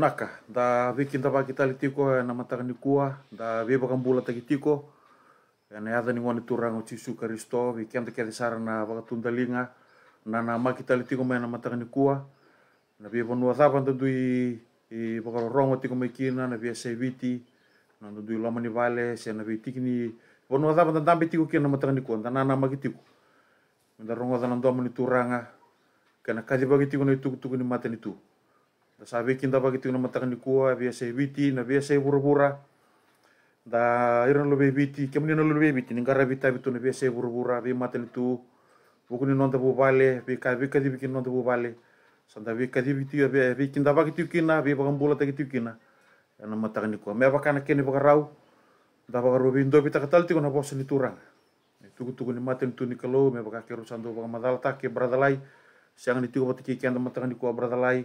Νάκα, τα βίκιν τα βάκι τα λιτίκο, ένα ματαγνικούα, τα βίβα μπούλα τα γητίκο, ένα άδεν η του ράγω τσίσου καριστό, βίκιν τα κέδισάρα να βαγατούν τα λίγα, να ένα μάκι με ένα ματαγνικούα, να βίβα νου αδάβαντα του η, η τίκο με εκείνα, να βίβα να τον του η ένα Με τα να Da sabe kinta bagi tu nama takan dikua biasa viti na biasa bura-bura. Da iran lo biti ni na lo biti ningkara bita bitu na biasa bura-bura bi ni tu, vuku ni nonta bubale bi ka di kadi bikin nonta bubale. Santa bi kadi bitu via bi kinta bagi tu kina bi bakam bola tak tu kina. Na matakan dikua me keni kene rau Da bakaru bi ndo bita katal tu na vosa ni turang Tugu-tugu ni ni tu ni kalau me bakakero sando bakamadal tak ke bradalai. Siang ni vati kiki kian teman-teman dikua bradalai.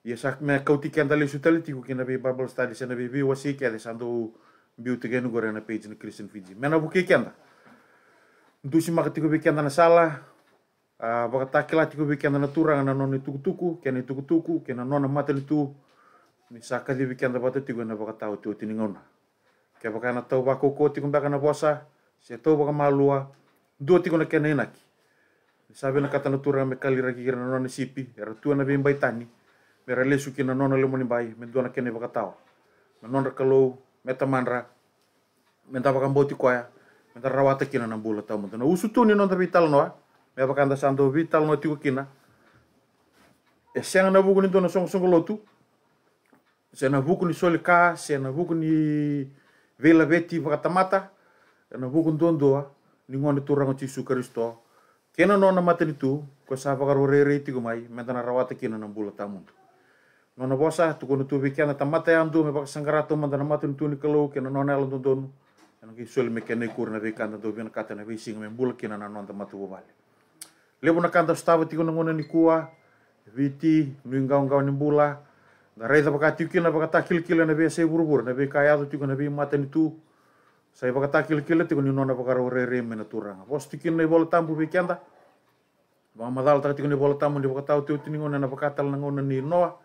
ya sak me kauti ke andale su tali tiku kina be babal stadi sana be be wasi ke ade sandu biu tege kian gore na page na christian fiji mena buke ke anda dusi maka tiku be ke anda na sala Uh, ah, Wakatakila tiku be kenda na turanga na noni tukutuku, kena tukutuku, kena nona matali tu, misaka di kenda ti tiku na uti tu tiningona. Ke na tau bako ko tiku baka na bosa, se tau baka malua, dua tiku na kena inaki. Sabi na kata na turanga me kali ragi kira na noni sipi, era tua na bimbai tani, me relesu kina nona le moni bai me dona kene vakatau me nona kalou, me tamanra me tapa kamboti koya me rawata kina na bula tau Na usu tuni nona vital noa me nda sando vital noa tiku kina e senga na buku ni dona song song lotu se na buku ni soli ka se na buku ni vela veti mata e na buku doa, ni ngone turanga tisu karisto kena nona ni tu ko sa rore reti kumai me tana rawata kina na bula tau mutu nona bosa tu kono tu bikin ta mata yang dumi pak sanggara tu mata nama tu ni kelu kena nona elon tuh, donu yang ki suel me kur na bikana tu bian kata na bising me kena na nona mata tuh bale lebo na kanta stava ti kono ni kua viti ningau ngau ni bula da reza baka ti baka takil kila na be se burbur na be kaya tu kono be mata ni saya baka takil kila ti kono nona baka rore re me na turanga bos ti kina bol tambu bikianda Bang madal tadi kini bola tamu di baka tahu tu tinggal nana baka tal nangon ni noa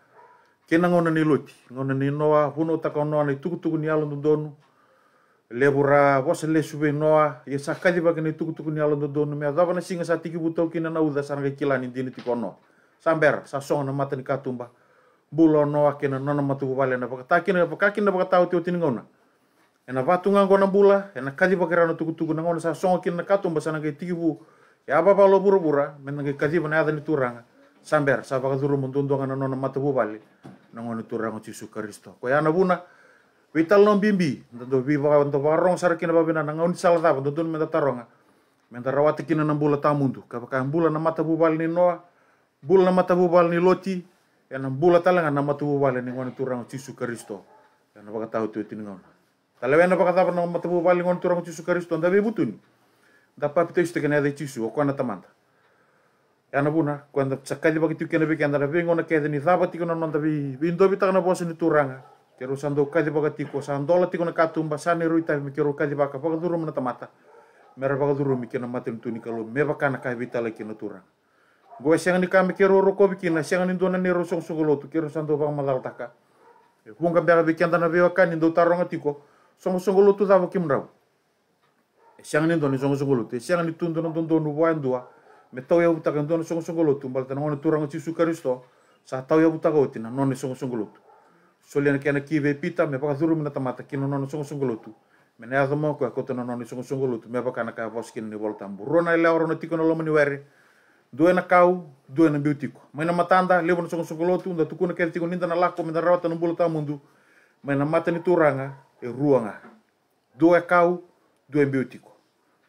kena ngona ni loti ngona ni noa huno taka noa ni tuku tuku ni alon donu lebura, bura le sube noa ye sakali ba kene tuku tuku ni alon donu me adava na singa tiki buto kina na uda saranga kilani dini tikono samber sa songa na mata ni katumba bulo noa kena nona matu bale na pakata kena pakaki na pakata uti uti ngona ena vatunga ngona bula ena kali ba na tuku tuku na ngona sa song kina katumba saranga tiki bu ya baba lo bura bura menangai kali ba na adani turanga samber sapakaduru muntundu nga nanona matububali nangono turango Yesus Kristo ko yana buna vital non bimbi ndo viva ndo barong babina nangon salata ndo dun menda taronga menda rawati kina nambula tamundu kapaka mbula na matabubali Ninoa, bula na matabubali ni Loti yana bula talanga na matabubali ni ngono turango Yesus Kristo yana bakatahu tu tiningona Talawena bakatahu na matabubali ngono turango Kristo ndabe butuni Dapa pitoi stekene de tisu, okwana tamanta ana buna quando sakali bagi tuke na bikanda na bingo na kede ni zaba tiko na manda bi bindo bi na bosi ni turanga kero sando kali bagi tiko la tiko na katumba sane ruita mi kero kali baka baka durum na tamata mera baka durum mi kena matin tuni kalo me baka na kai vitala kena turanga goe siang ni kami kero roko bikina siang ni dona ni rosong tu kero sando baka malal taka Bunga e, bera bikanda na bewa kan indo taronga tiko songo tu zaba kimrau e, siang ni ni songo tu e, siang ni tundu na dondo nubuan dua me tau ia utaka ntona songosongolotu bala tana ona turanga jisu karisto sa tau ia utaka oti na none songosongolotu soli ana ke ana kive pita me pakathuru mina tamata kino none songosongolotu me na ya athoma ya koe koto na none songosongolotu me pakana ka vos ni volta burona ele ora no tiko na lomo ni were due na kau due na biutiko mai na matanda levo na songosongolotu nda tukuna ke tiko ninda na lako me na rawata na tamundu mai na mata ni turanga e ruanga due kau due biutiko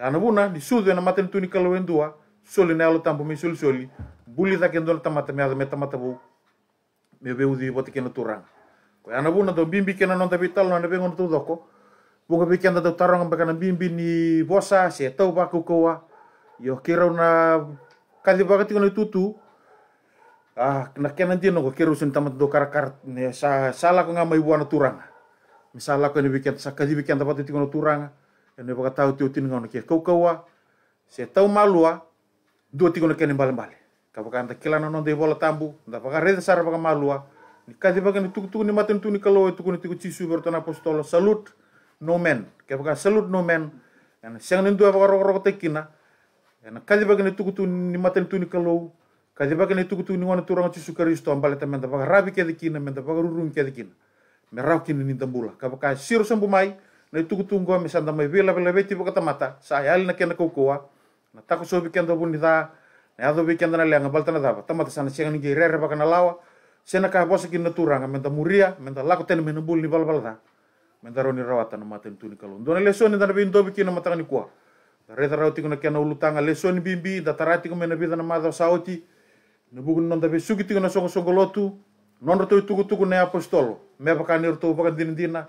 Anabuna di sudu na maten tuni dua, soli na alu tampu mi soli soli buli da kendol tamata me adame tamata bu me be udi bote kena turang ko anabuna do bimbi kena non tapi talo na be tu doko bunga be kenda do tarong be kana bimbi ni bosa se tau ba yo kira ah, na kadi baka kati tutu ah kena kena dino ko kira usin tamata do karakar ne sa sala ngama ibu turang misalnya ko ni bikin sakadi bikin tempat itu kono turang Kene baka tau tiu tini ngona kia kaukaua. Se tau malua. Dua tigo na kene mbale mbale. Ka baka anta kila nono de bola tambu. Da baka sara baka malua. Ni kati baka ni tukutuku ni matan tuni kalo e cisu bertona apostolo. Salut no man. Ka baka salut no man. Yana siang ni dua baka roko-roko tekina. Yana kati baka ni tukutuku ni matan tuni kalo. Kati baka ni tukutuku ni ngona turanga cisu karisto ambale tamen. Da baka rabi kia dikina men. Da kia dikina. Merau kini ni tambula. Ka siru sambu mai. Ναι, του κουτούν κόμι σαν τα μεβί, αλλά βλέπει τι ματά. Σαν οι άλλοι να κάνουν Να τα κουσόβι και να ναι, τα βουνιδά, Να τα και να τα λέγανε, να να δάβα. Τα ματά σαν να και ρέρε, λάουα. Σε ένα καβό σε κοινό του ράγα. Με τα μουρία, με τα λάκου τένε με νομπούλι, βαλδά. Με τα ρόνι ρόα τα του να Τον να βίνει «Ε, να σα να ναι, να τα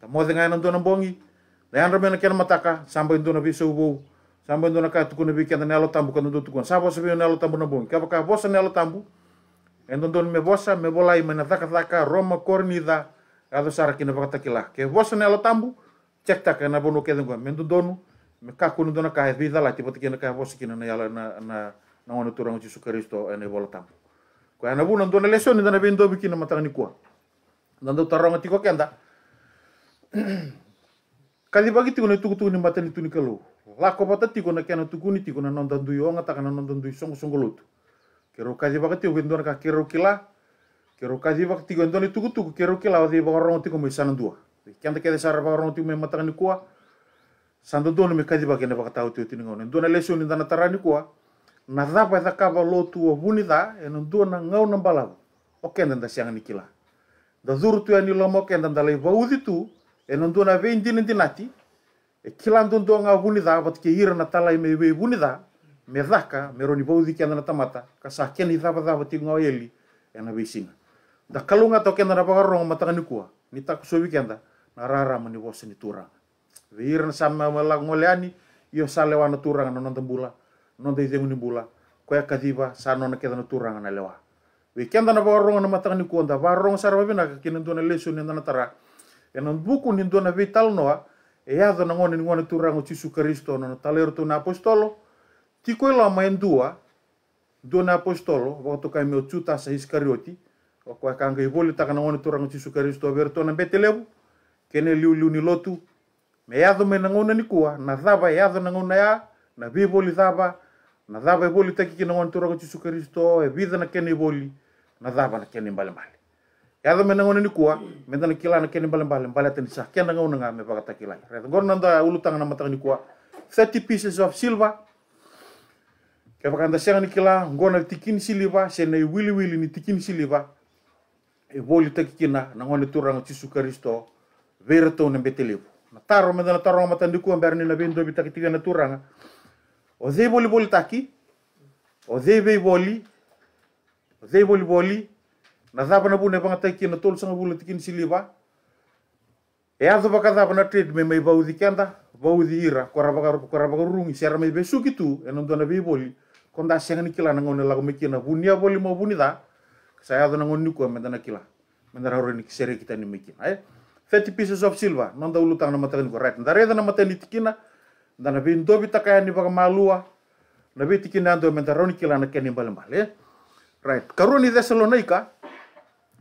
ta mo de ngana ntona bongi da andra mena ken mataka sampai ntona bi subu sampai ntona ka na bi ken nelo tambu kan ndu tukun sabo sabi nelo tambu na bongi ka ka bosa nelo tambu entonton me bosa me bolai mena taka taka roma cornida ado sara kina vakata kila ke bosa nelo tambu cek taka na bono ke dengo mento donu me ka e kunu dona ka bi dala tipo na ka bosa kina na yala na na na ono turang Yesus Kristo ene bola tambu ko ana ya bunan dona lesoni dana bendo bikina matani ko nando taranga tiko kenda kali bagi tiku na tuku tuku ni mata ni tuni kalu la bata na kena tuku ni tiku na non dan duyo nga taka na non dan song song kalut kero kali bagi tiku gendon ka kero kila kero kali bagi tiku gendon ni tuku tuku kero kila wadi bagi orang tiku mai dua kian ta kede sara orang tiku mai mata ni kuah sando dono me kadi bagena baka tau tu tini ngone dona lesu ni dana tarani kua na dapa ita kava lo tu o buni da e non dona ngau na bala o kenda siang ni kila da zuru tu ani lomo kenda da tu enon dona ve indin indin ati e kilan don do nga wuni na tala me ve wuni da me daka me roni bou di tamata yeli ena be singa da kalunga to ken na ba rong mata ni kuwa so na mani wos ni turang ve hira na sama mala ngoleani yo salewa na turang ya na non bula non de ni bula koya ya sa na turang na lewa weekenda na ba rong na mata da ba rong sarwa bina ka kinan dona na tara Έναν βούκουν είναι το να βρει τα λνόα, εάδω να γόνει του ράγου Τσίσου να τα λέω τον Αποστόλο, τι κοέλα μα εντούα, τον Αποστόλο, εγώ το ο του ράγου Τσίσου Χρήστο, αβέρω τον και είναι λίγο λίγο του, με εάδω με να νικούα, να δάβα να Yada mena ngone ni kuwa, mena na kila na kene balen balen balen ten sa kena ngone nga me pakata kila. Red ngor nanda ulu tanga na matang ni kuwa. 30 pieces of silver. Ke pakanda senga ni kila ngona tikin siliva, sene wili wili ni tikin siliva. E boli takikina na ngone turang tisu Kristo. Verto na betelevo. Na taro mena na taro matang ni kuwa berni na bendo bitakitika na turanga. O boli boli taki. O dei boli boli. O dei boli boli. να δάβω που πάντα να τόλουσαν να βούλε σιλίβα. Εάν δεν θα δάπανε να με με σέρα με βεσούκι του, ενώ το να βγει κοντά σε έναν κιλά να γονέ λαγούμε και να βουνεί μου, βουνεί δά, γονέ νικό με ε. να τα ουλούτα να τα ρέδα με τα ρόνι κιλά να ε»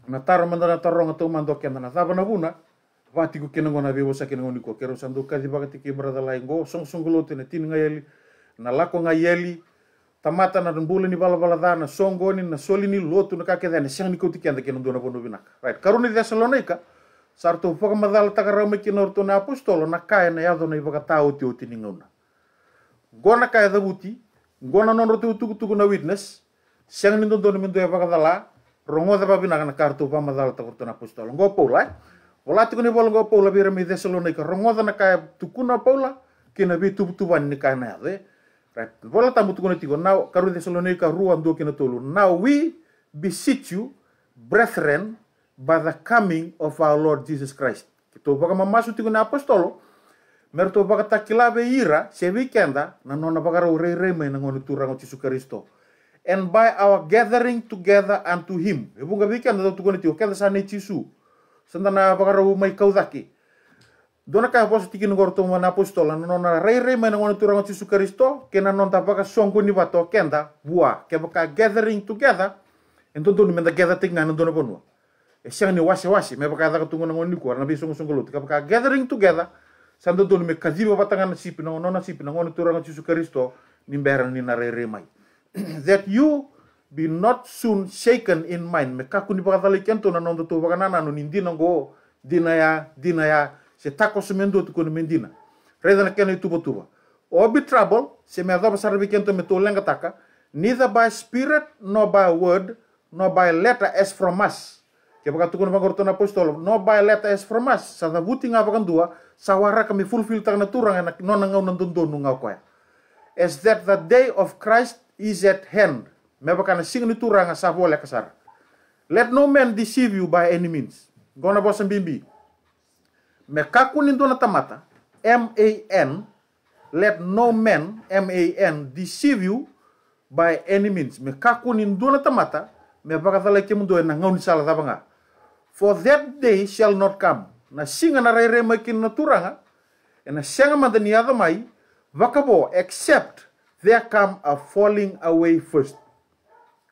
να τάρω να τα με το μαντό και να δάβω να βούνα. Βάτικο και να γονάβει όπω και να γονικό καιρό. το κάτι βάγατε και μπραδαλάει. Εγώ, σαν σου γλώτε, να τίνει γαέλι, να λάκω γαέλι. Τα μάτα να μπούλεν η να σου γόνι, να η λότου, να κάκε Σαν και αν και να τα και να να να Ρωγό δεν πάει να κάνει κάρτο, πάμε δάλα τα βορτά να πούσει λογό πόλα. Ε. Πολλά τι κουνεί βόλογο πόλα, πήρε μη δέσαι λόγω νίκα. Ρωγό δεν κάνει του κούνα πόλα και να πει του που του Βόλα τα μου του κουνεί τίγο, να κάνει δέσαι λόγω νίκα ρού αντού και να το λόγω. Now we beseech you, brethren, by the coming of our Lord Jesus Christ. Και το πάγαμε μας ότι είναι Αποστόλο, μέρα το πάγα τα κοιλάβε ήρα σε βίκεντα, να νόνα πάγαρα ρε ρέμε να γονιτούρα ο Τσίσου Καριστό. and by our gathering together unto him ebunga weekend do tukoni tio kada sane chisu sandana bagaro mai kaudaki dona ka apos tikin gorto mana apostola no na rei rei mena ngona turanga chisu kristo kena non tapaka songo ni bato kenda bua ke baka gathering together ento donu menda gather tinga no dona bonua e siang ni wase wase me baka daka tungona ngoni ko na bisong songo lot ka baka gathering together sando donu me kadiba batanga na sipi no nona sipi na ngona turanga chisu kristo nimbera ni na rei rei mai that you be not soon shaken in mind me kakuni bakatali kento na nondo to na no na go dina ya dina ya se tako semendo to kono mendina na keno tuba tuba or be trouble se me adaba sarbi kento me to lenga taka neither by spirit nor by word nor by letter as from us ke bakatukun na apostolo. nor by letter as from us sa da buting abakan dua sawara kami fulfill tak naturang anak nonangau nandondo nungau koya as that the day of Christ is at hand. me kana sing turanga savo lekasar. Let no man deceive you by any means. Gona bosan bimbi. Me kaku ni dona tamata. M-A-N. Let no man, M-A-N, deceive you by any means. Me kaku ni dona tamata. Me bakatala kemundo e na ngauni salah tabanga. For that day shall not come. Na singa na rere makin na turanga. E na singa madani adamai. Vakabo, except there come a falling away first.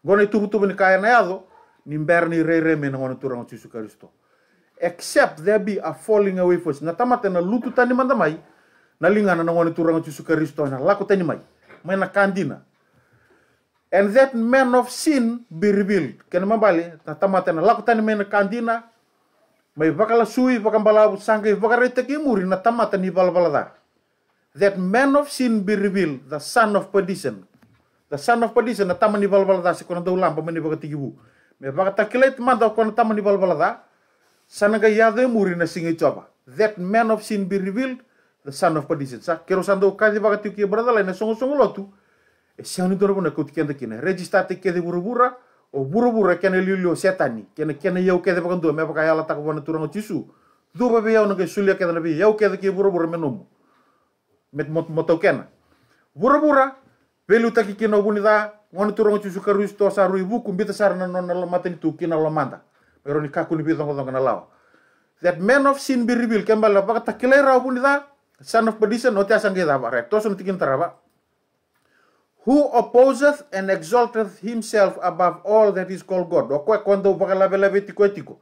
Gona tuku tuku ni kaya na yado, ni mberni re re mena gona turang Jesus Kristo. Except there be a falling away first. Na tamata na lutu tani mandamai, na lingana na gona turang Jesus Kristo na lako tani mai, mai na kandina. And that man of sin be revealed. Kena mabali, na tamata na lako tani mai na kandina, mai vakala sui, vakambala sangai, vakarete kimuri na tamata ni balbalada. that man of sin be revealed, the son of perdition. The son of perdition, the tamani ni se kona daulam pa mani baga tigibu. Me baga takilet man daw kona tama ni balbalada, sana ga muri na singi coba. That man of sin be revealed, the son of perdition. Sa kero san daw kaji baga tiki brada lai na songo songo lotu. E se ani dora bona kut kenda kina. Registate kede burubura, o burubura kena lilio setani, kena kena yau kede baga ndo me baga yala tak turango tisu. Duba be yau na sulia keda nabi, yau kede ke burubura menomu με τη Μοτοκένα. Βούρα βούρα, πέλου τα κικίνο γούνιδα, μόνο του ρόγω τσιούσου καρούς το σαρουιβού κουμπίτα σάρνα νόνα λομάτεν του κίνα λομάντα. Ερωνικά κουνιπί δόγω δόγω να λάω. That man of sin be revealed, και μπαλα πάκα τα κλέρα γούνιδα, son of perdition, ότι ας αγγίδα βαρέ, τόσο με την Who opposeth and exalteth himself above all that is called God. Ο κόε κόντα ετίκο.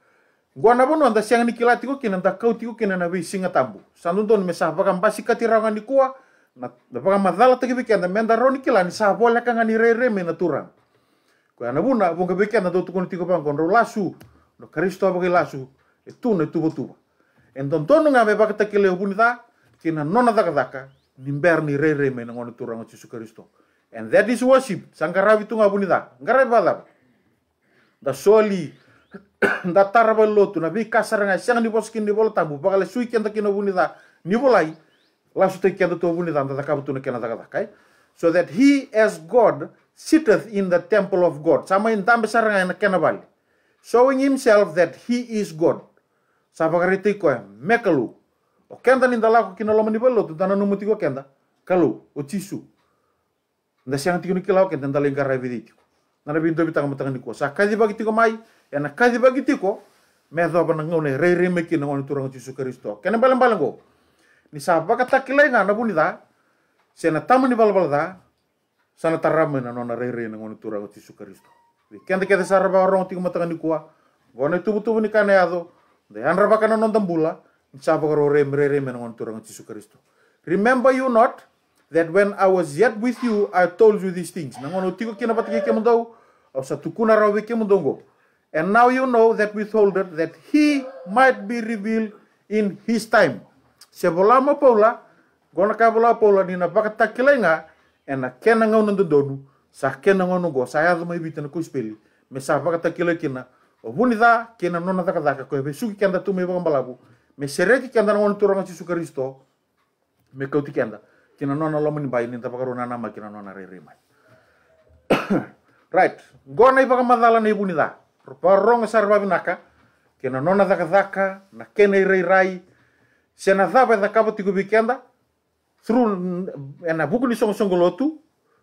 na bono anda siang ni kilati ko kina anda kau tiko kina na wei singa tambu. Sanundon me saha pakam basi katirangan di kua. Na pakam madala tagi biki anda menda roni kilani saha bola kangan ni rere me na turang. Guana bono abong kabiki anda tutu kuni tiko pang konro lasu. No karisto abong lasu. E tuna tubo tuba. Enton tonu pakata kileo punita kina nona daka daka. Nimber ni rere me na ngono turang o Jesu Kristo. And that is worship. Sangkarabi tunga punita. Ngarabi badap. Da soli. da taraba lotu na bi kasara nga sang ni bos ni bol tabu bagala sui ken takin obuni da ni bolai la su te ken to da da kai so that he as god sitteth in the temple of god sama in tam besar nga ken bali showing himself that he is god sa bagari ti ko mekalu o kenda ni dalaku kin lo mani bolo tu dana ko kenda kalu o tisu nda sang ti ni kilau kenda dalenga raviditiko e na rabin do e bitang matang ni ko sa kadi mai ena kazi bagitiko me dhoba na ngone re re meki na ngone turang Yesus Kristo kene balen balen go ni sa baka takilai nga na buni da sena tamu ni bal bal da sana tarame na nona re re na ngone turang Yesus Kristo vi kende kede sarba orang tiku matanga ni kuwa gone tubu tubu ni kane ado de han raba kana non ni sa baka ro re re re na ngone turang Yesus Kristo remember you not that when I was yet with you I told you these things na ngone tiku kina patike kemudau au sa tukuna rawe dongo And now you know that we told her that he might be revealed in his time. Σε πολλά μα πολλά, γονα κα πολλά πολλά, νινα βάκα τα κελά ειγά, ενα κένα γαουν αντο δόνου, σα κένα γαουν αγώ, σα άδω μα ειβίτε να κουί σπίλι, με σα βάκα τα κελά εκείνα, ο βούνι δά, κένα νόνα δάκα δάκα, και κέντα του με βάκα με σε ρέκη κέντα του ρόγαν σίσου καριστό, με κεωτή κέντα, κένα νόνα λόμα νιμπά, νινα βάκα ρόνα νάμα, κένα νόνα ρε ρήμα. Right, γονα ειβάκα μα δάλα να ειβούνι προπαρόμε σαν και να νόνα και να καίνε η ρεϊράι, σε ένα δάπεδα κάπου την κουμπικέντα, θρούν ένα μπούκνι στον σογκολό του,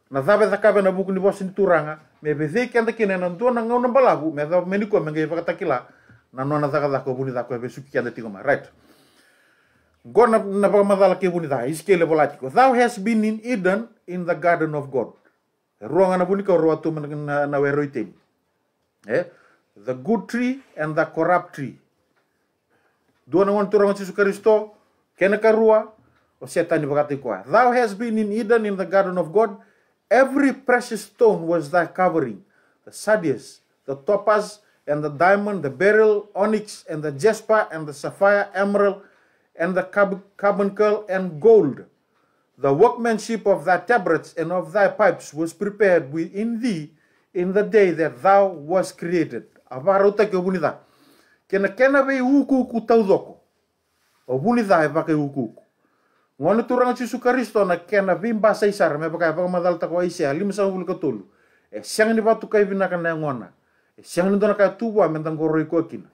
να δάπεδα κάπου ένα μπούκνι πόσο είναι ράγα, με επειδή και άντα και να να γνώνα μπαλάβου, με δάπεδα με νικό, με τα κιλά, να νόνα δακδάκα βούνι δάκο, και άντα τίγωμα, right. thou has been in Eden in the garden of the good tree and the corrupt tree duana wan turanga Jesus Kristo kena karua o setan berkata kuah thou hast been in Eden in the garden of God every precious stone was thy covering the sardius the topaz and the diamond the beryl onyx and the jasper and the sapphire emerald and the carbuncle and gold the workmanship of thy tabrets and of thy pipes was prepared within thee in the day that thou wast created Αβά και ο Βουνιδά. Και να κέναβε η ουκουκου τα ουδόκου. Ο Βουνιδά έβαγε η ουκουκου. Μόνο του ράντσι σου καρίστο να κέναβε η μπάσα η Με έβαγα η βάγμα δάλτα κοαίσια. Αλλή με σαν βουλκατούλου. Εσύ αν είπα του καίβι να κάνει αγώνα. Εσύ αν είναι το με τον κοροϊκό κίνα.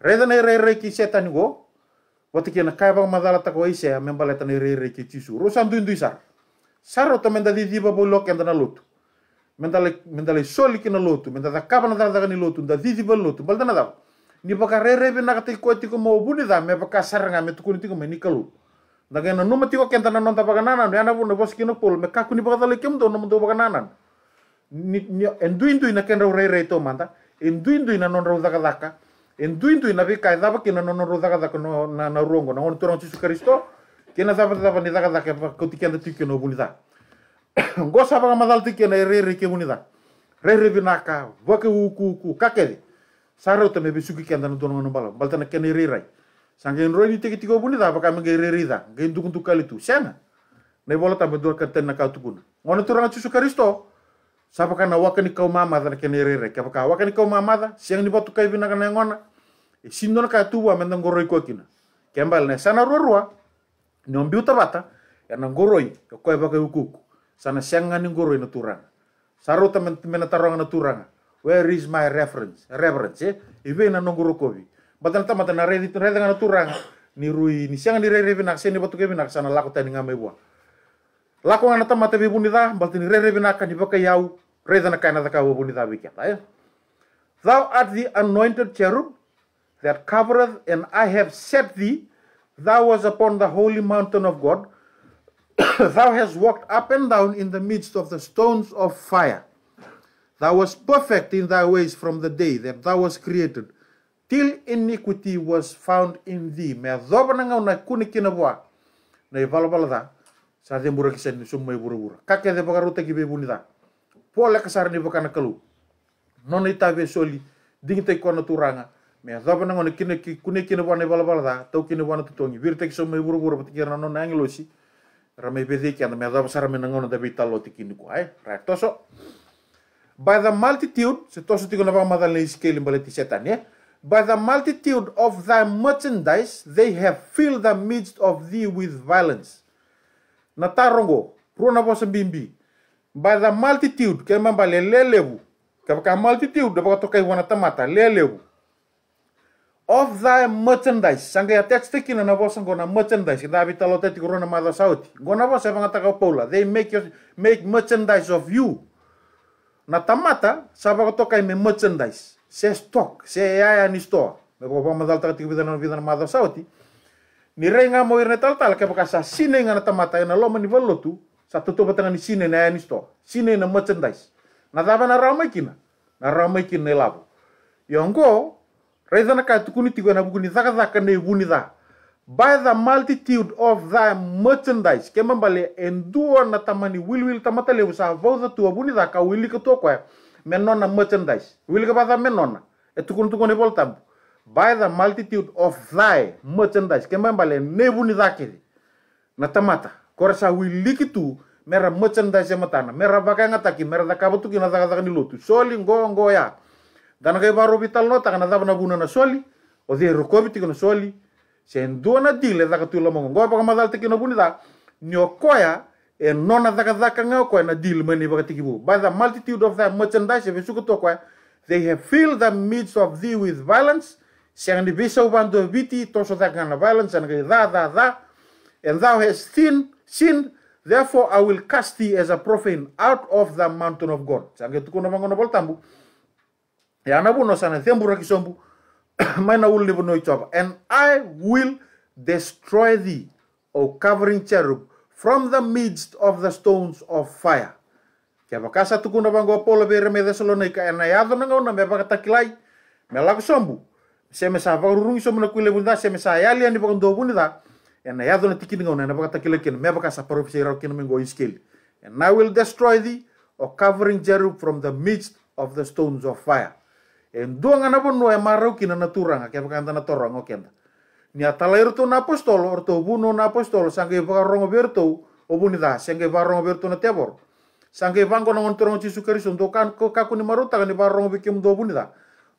Ρε δεν ρε ρε και εσύ ήταν εγώ. Ότι και να κάει βάγμα δάλτα κοαίσια. Με μπαλέταν ρε ρε και εσύ σου. Ρωσαν του είναι το ισάρ. Σάρωτα με τα διδίβα πολλό και αν ήταν με τα λεσόλη και να λότου, με τα δακάπα να λότου, τα δίδιβα λότου, Ναι, καρέ ρε, να γατε που είναι δάμε, με το με νίκαλου. Να γίνω νόμα τίγο και τα ναι, να με κάκουν είπα και μου το νόμα το παγανάνα. είναι να να νόμα ρούδα να ρούγκο, να ngo sabaga mathalti kena rere ke munida rere binaka wake uku uku kakedi sare utame bisuki kenda no dono no bala balta na kena rere sange nroi ni teki tigo bunida baka menge rere da ngai nduk nduk kali tu sena ne bola tabe dor katen na katukun ngone turanga cusu kristo sabaka na waka ni kau mama da kena rere ke baka waka ni kau mama da siang ni botu kai vinaka na ngona e sindona ka tu tuwa mendang goroi kina kembal ne sana ruarua ni ombiuta bata ya nangoroi ya koe baka ukuku Sana siangan yung guru ino turang. Saro tamen turang. Where is my reference? Reference, eh? Ibe na nong guru kobi. Batan ta matan na ready to turang. Ni rui, ni siangan ni ready binak, sini batu kebi nak, sana laku tani ngame bua. Laku ngana ta mata ni da, ni binak, baka yau, ready na kaina ta kawa ni eh? Thou art the anointed cherub that covereth, and I have set thee. Thou was upon the holy mountain of God. Thou hast walked up and down in the midst of the stones of fire. Thou wast perfect in thy ways from the day that thou wast created, till iniquity was found in thee. Mea dhobana ngau na kuni kina Na i da, sa dhe mura kisen ni summa i bura bura. Kake dhe bakaruta ki bebuni da. Pole kasar ni bakana kalu. Non i tabe soli, ding te kona turanga. Mea dhobana ngau na kina ki kuni kina na i da, tau kina boa na tutongi. Virta ki summa i bura na angelosi. Ρε με παιδί με δώσανε να να τα πει τα λόγια εκείνη εγώ, ε, ρε τόσο. By the multitude, σε τόσο τίκο να πάμε να λέει σκέλι μπα λέει By the multitude of thy merchandise, they have filled the midst of thee with violence. Να τα ρωγώ, πρόω να πω μπιμπί. By the multitude, και έμα μπα λέει λέε λέγου. Κατά με κατά multitude, δεν πάω να το καίγω να τα μάτα, λέε λέγου of thy merchandise. Sangaya that's taking and was gonna merchandise. David alotet gurona malasauti. Gona was having a pola. They make your make merchandise of you. Na tamata, sabagotoka ime merchandise. Σε stock. σε AI ανιστό. Με κοπάμε δάλτα τη βίδα να βίδα μάδα σάωτη. Ni renga mo irne tal tal kaya sa sine nga na tamata na lo mani valo tu sa tutu bata ni sine na yani sto sine na merchandise na dava na rama kina na rama kina labo yongo raithana katukunitigue na buguni thakathaka na igunitha by the multitude of thy merchandise kemambale endua na tamani wilwil tamatalevu sa vautha tua bunitha ka wilika tua kwaya menona merchandise wilika batha menona etukunutukuni voltambu by the multitude of thy merchandise kemambale nebunitha kiri na tamata kora sa wiliki tu mera merchandise matana mera vakaengataki mera dakavatuki na dakadakani lotu soli ngo ngo ya Dan kay baro vital no taka nadava na guna na soli. O di rukovi tiko na soli. Se endua na dile daka tula mongo. Ngoa paka madal tiki buni da. Nyo koya e nona daka daka nga koya na dile mani baka tiki bu. By the multitude of their merchandise e vesuko to koya. They have filled the midst of thee with violence. Se ang nibisa ubando viti toso daka na violence. And da da da. And thou hast sinned, Therefore, I will cast thee as a profane out of the mountain of God. Sangetuko na mangono boltambu. ya na no sana thembu rakisombu mana wulni buno chopa and i will destroy thee o covering cherub from the midst of the stones of fire ke bakasa tukuna bango polo bere me desalonika and i adona ngona me bakatakilai me lakisombu σε μεσά βαρουρούν ίσο με να κουίλε βουλδά, σε μεσά οι άλλοι αν είπαν το βούνιδα, ένα ιάδωνα τι κίνηγωνα, ένα πακατά κιλό και με πακάσα παρόφησε η ρακίνο με γοή σκύλ. And I will destroy thee, o covering Jeru from the midst of the stones of fire. En dua ana bon noe marau kina na turang ake pakanta na torang o kenda. Ni atalair to na apostol orto buno na apostol sangke pakarongo berto obunita sangke rongo berto na tiabor. Sangke pangko na ngontorong cisu Kristus do kan ko kaku ni maruta kan ni pakarongo bikim do obunita.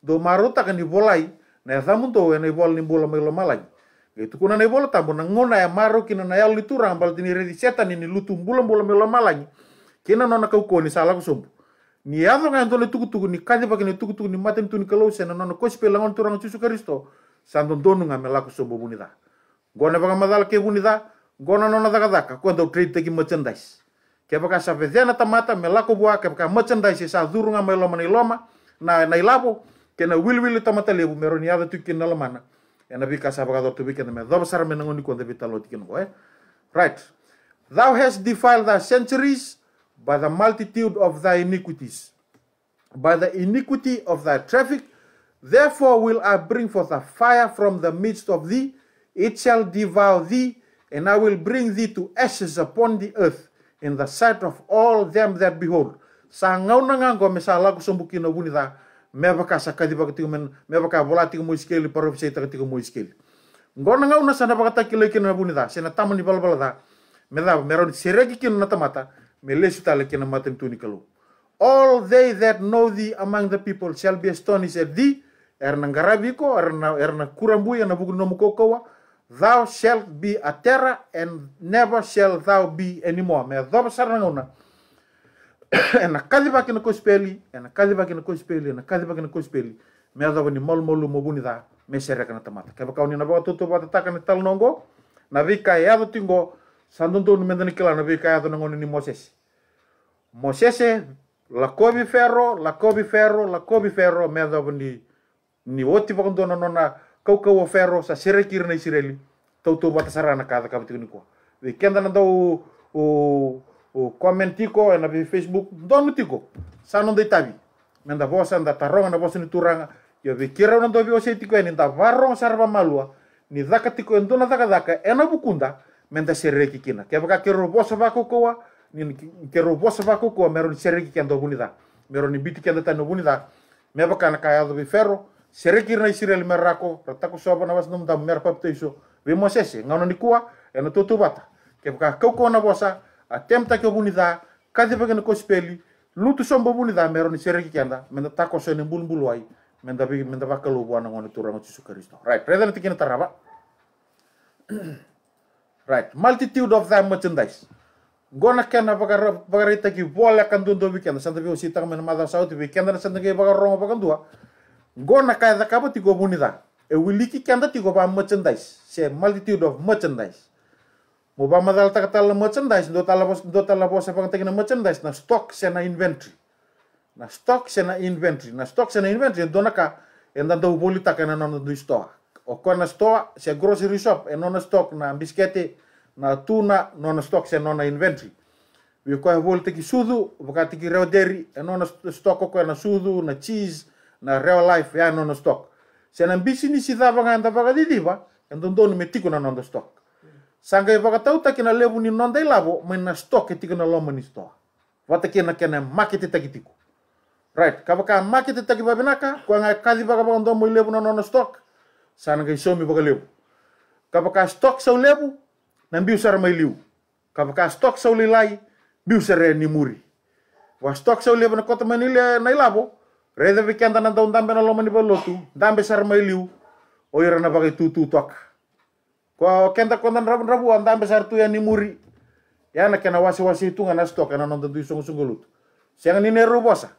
Do maruta kan bolai na ethamun to na ibol ni bola melo malai. Itu kuna na ibol tambo na ngona ya marau kina na yau redi setan ini lutum bulam bola melo malai. Kina nona kau koni salaku sumpu. Ni nga ndole tuku tuku ni kade pa ni tuku tuku ni maten tu ni kelose na nono kosi pelangon turang cucu karisto. Santon donu nga melaku sobo bunida. Gona baga madala ke bunida, gona nona daga daka, ndo trade teki merchandise. Ke baka sa na tamata melaku bua ke baka merchandise sa durunga meloma na iloma na na ilabo ke na wilwili tamata lebu meroniada tu ke na bika sa βήκα σαν παγαδό του βήκε Right. Thou hast defiled the centuries by the multitude of thy iniquities. By the iniquity of thy traffic, therefore will I bring forth a fire from the midst of thee, it shall devour thee, and I will bring thee to ashes upon the earth in the sight of all them that behold. Sa ngawna na me sa lagu sumbuki na buni da mebaka sakadi baka tigo men mebaka bola tigo mo iskeli paro fisa ita tigo mo iskeli. Ngau na na buni da tamu ni balbala da meda kino na tamata με λέει Ιταλία και να μάθουν τούνι καλό. All they that know thee among the people shall be astonished at thee, έρνα γραβίκο, έρνα κουραμπού για να βγουν νόμου κόκοα, thou shalt be a terror and never shall thou be anymore. Με εδώ πας έρνα Ένα κάθε βάκι να κόσεις πέλη, ένα κάθε βάκι να κόσεις πέλη, ένα κάθε βάκι να κόσεις πέλη. Με εδώ βάνει μόλου μόλου μου βγουν με σε ρέκανα τα μάτα. Και έπαιξα ο τούτο να βγει Santo Antônio kila na kaya ato ngoni ni Moses. Moses e lakobi ferro, lakobi ferro, lakobi ferro meda ni ni oti vakondona nona kau kau ferro sa serekir na Israeli. Tau tau batasarana kada kapitikuni kwa. Vikenda na dau o o komentiko e nabi Facebook donu tiko sanon de tabi menda vosa nda taronga na vosa ni turanga yo vikira na dobi ose tiko e ni nda varong sarva malua ni daka tiko endona daka daka ena bukunda μέντα σε κι κίνα. Και έβγα και ρομπόσα βακούκουα, και ρομπόσα βακούκουα, με ρονι σε και αντοβούνιδα. Με ρονι μπίτι και αντοβούνιδα, με έβγα κανένα βιφέρο, σε ρίκη να είσαι ρελί με ρατάκο να βάζει μέρα πάπτω ίσο, βήμα εσύ, να ενώ το βάτα. Και έβγα και ο κούα να ατέμπτα right multitude of thy merchandise gona na bakar bakar ita ki bola kan tundo weekend santa bi usita men mada sauti weekend na santa ki bakar rongo bakan dua gona kaya da kabo tigo bunida e eh, wiliki kenda tigo ba merchandise se multitude of merchandise mo ba madal ta la merchandise do tala bos do tala bos apa kata merchandise na stock se na inventory na stock se na inventory na stock se na inventory dona ka enda do bolita kena nono do store Ο κόναστό σε grocery shop, e non-stock na μπισκέτη, na tuna non stok, si non inventory. Vi ko evol te ki sudu, vaka te ki reo e e stok e non stock sudu, na cheese, na real life, ya non stok. Se na bisi si dava ga ndava ga didiva, e don don me tiko na non stock. Sanga vaka tau ta ki na levu ni non dai labo, ma stok stock e tiko na loma ni stock. Vata ki na kena market te ki tiko. Right, kavaka market te ki babinaka, ko nga kadi vaka vaka ndo mo levu na non stock sana kai somi baka lebu kapa ka stok sau lebu na biu sar mai liu kapa ka stok sau lilai biu sar ni muri wa stok sau lebu na kota manile na ilabo reda vikenda na daun dambe na loma ni balotu dambe sar mai liu o ira na baka tutu tok ko kenta kondan rabu rabu an dambe sar tu ya ni muri yana kena wasi wasi hitungan ngana stok na ya nonton tu sungguh sungguh lut siang ni neru bosa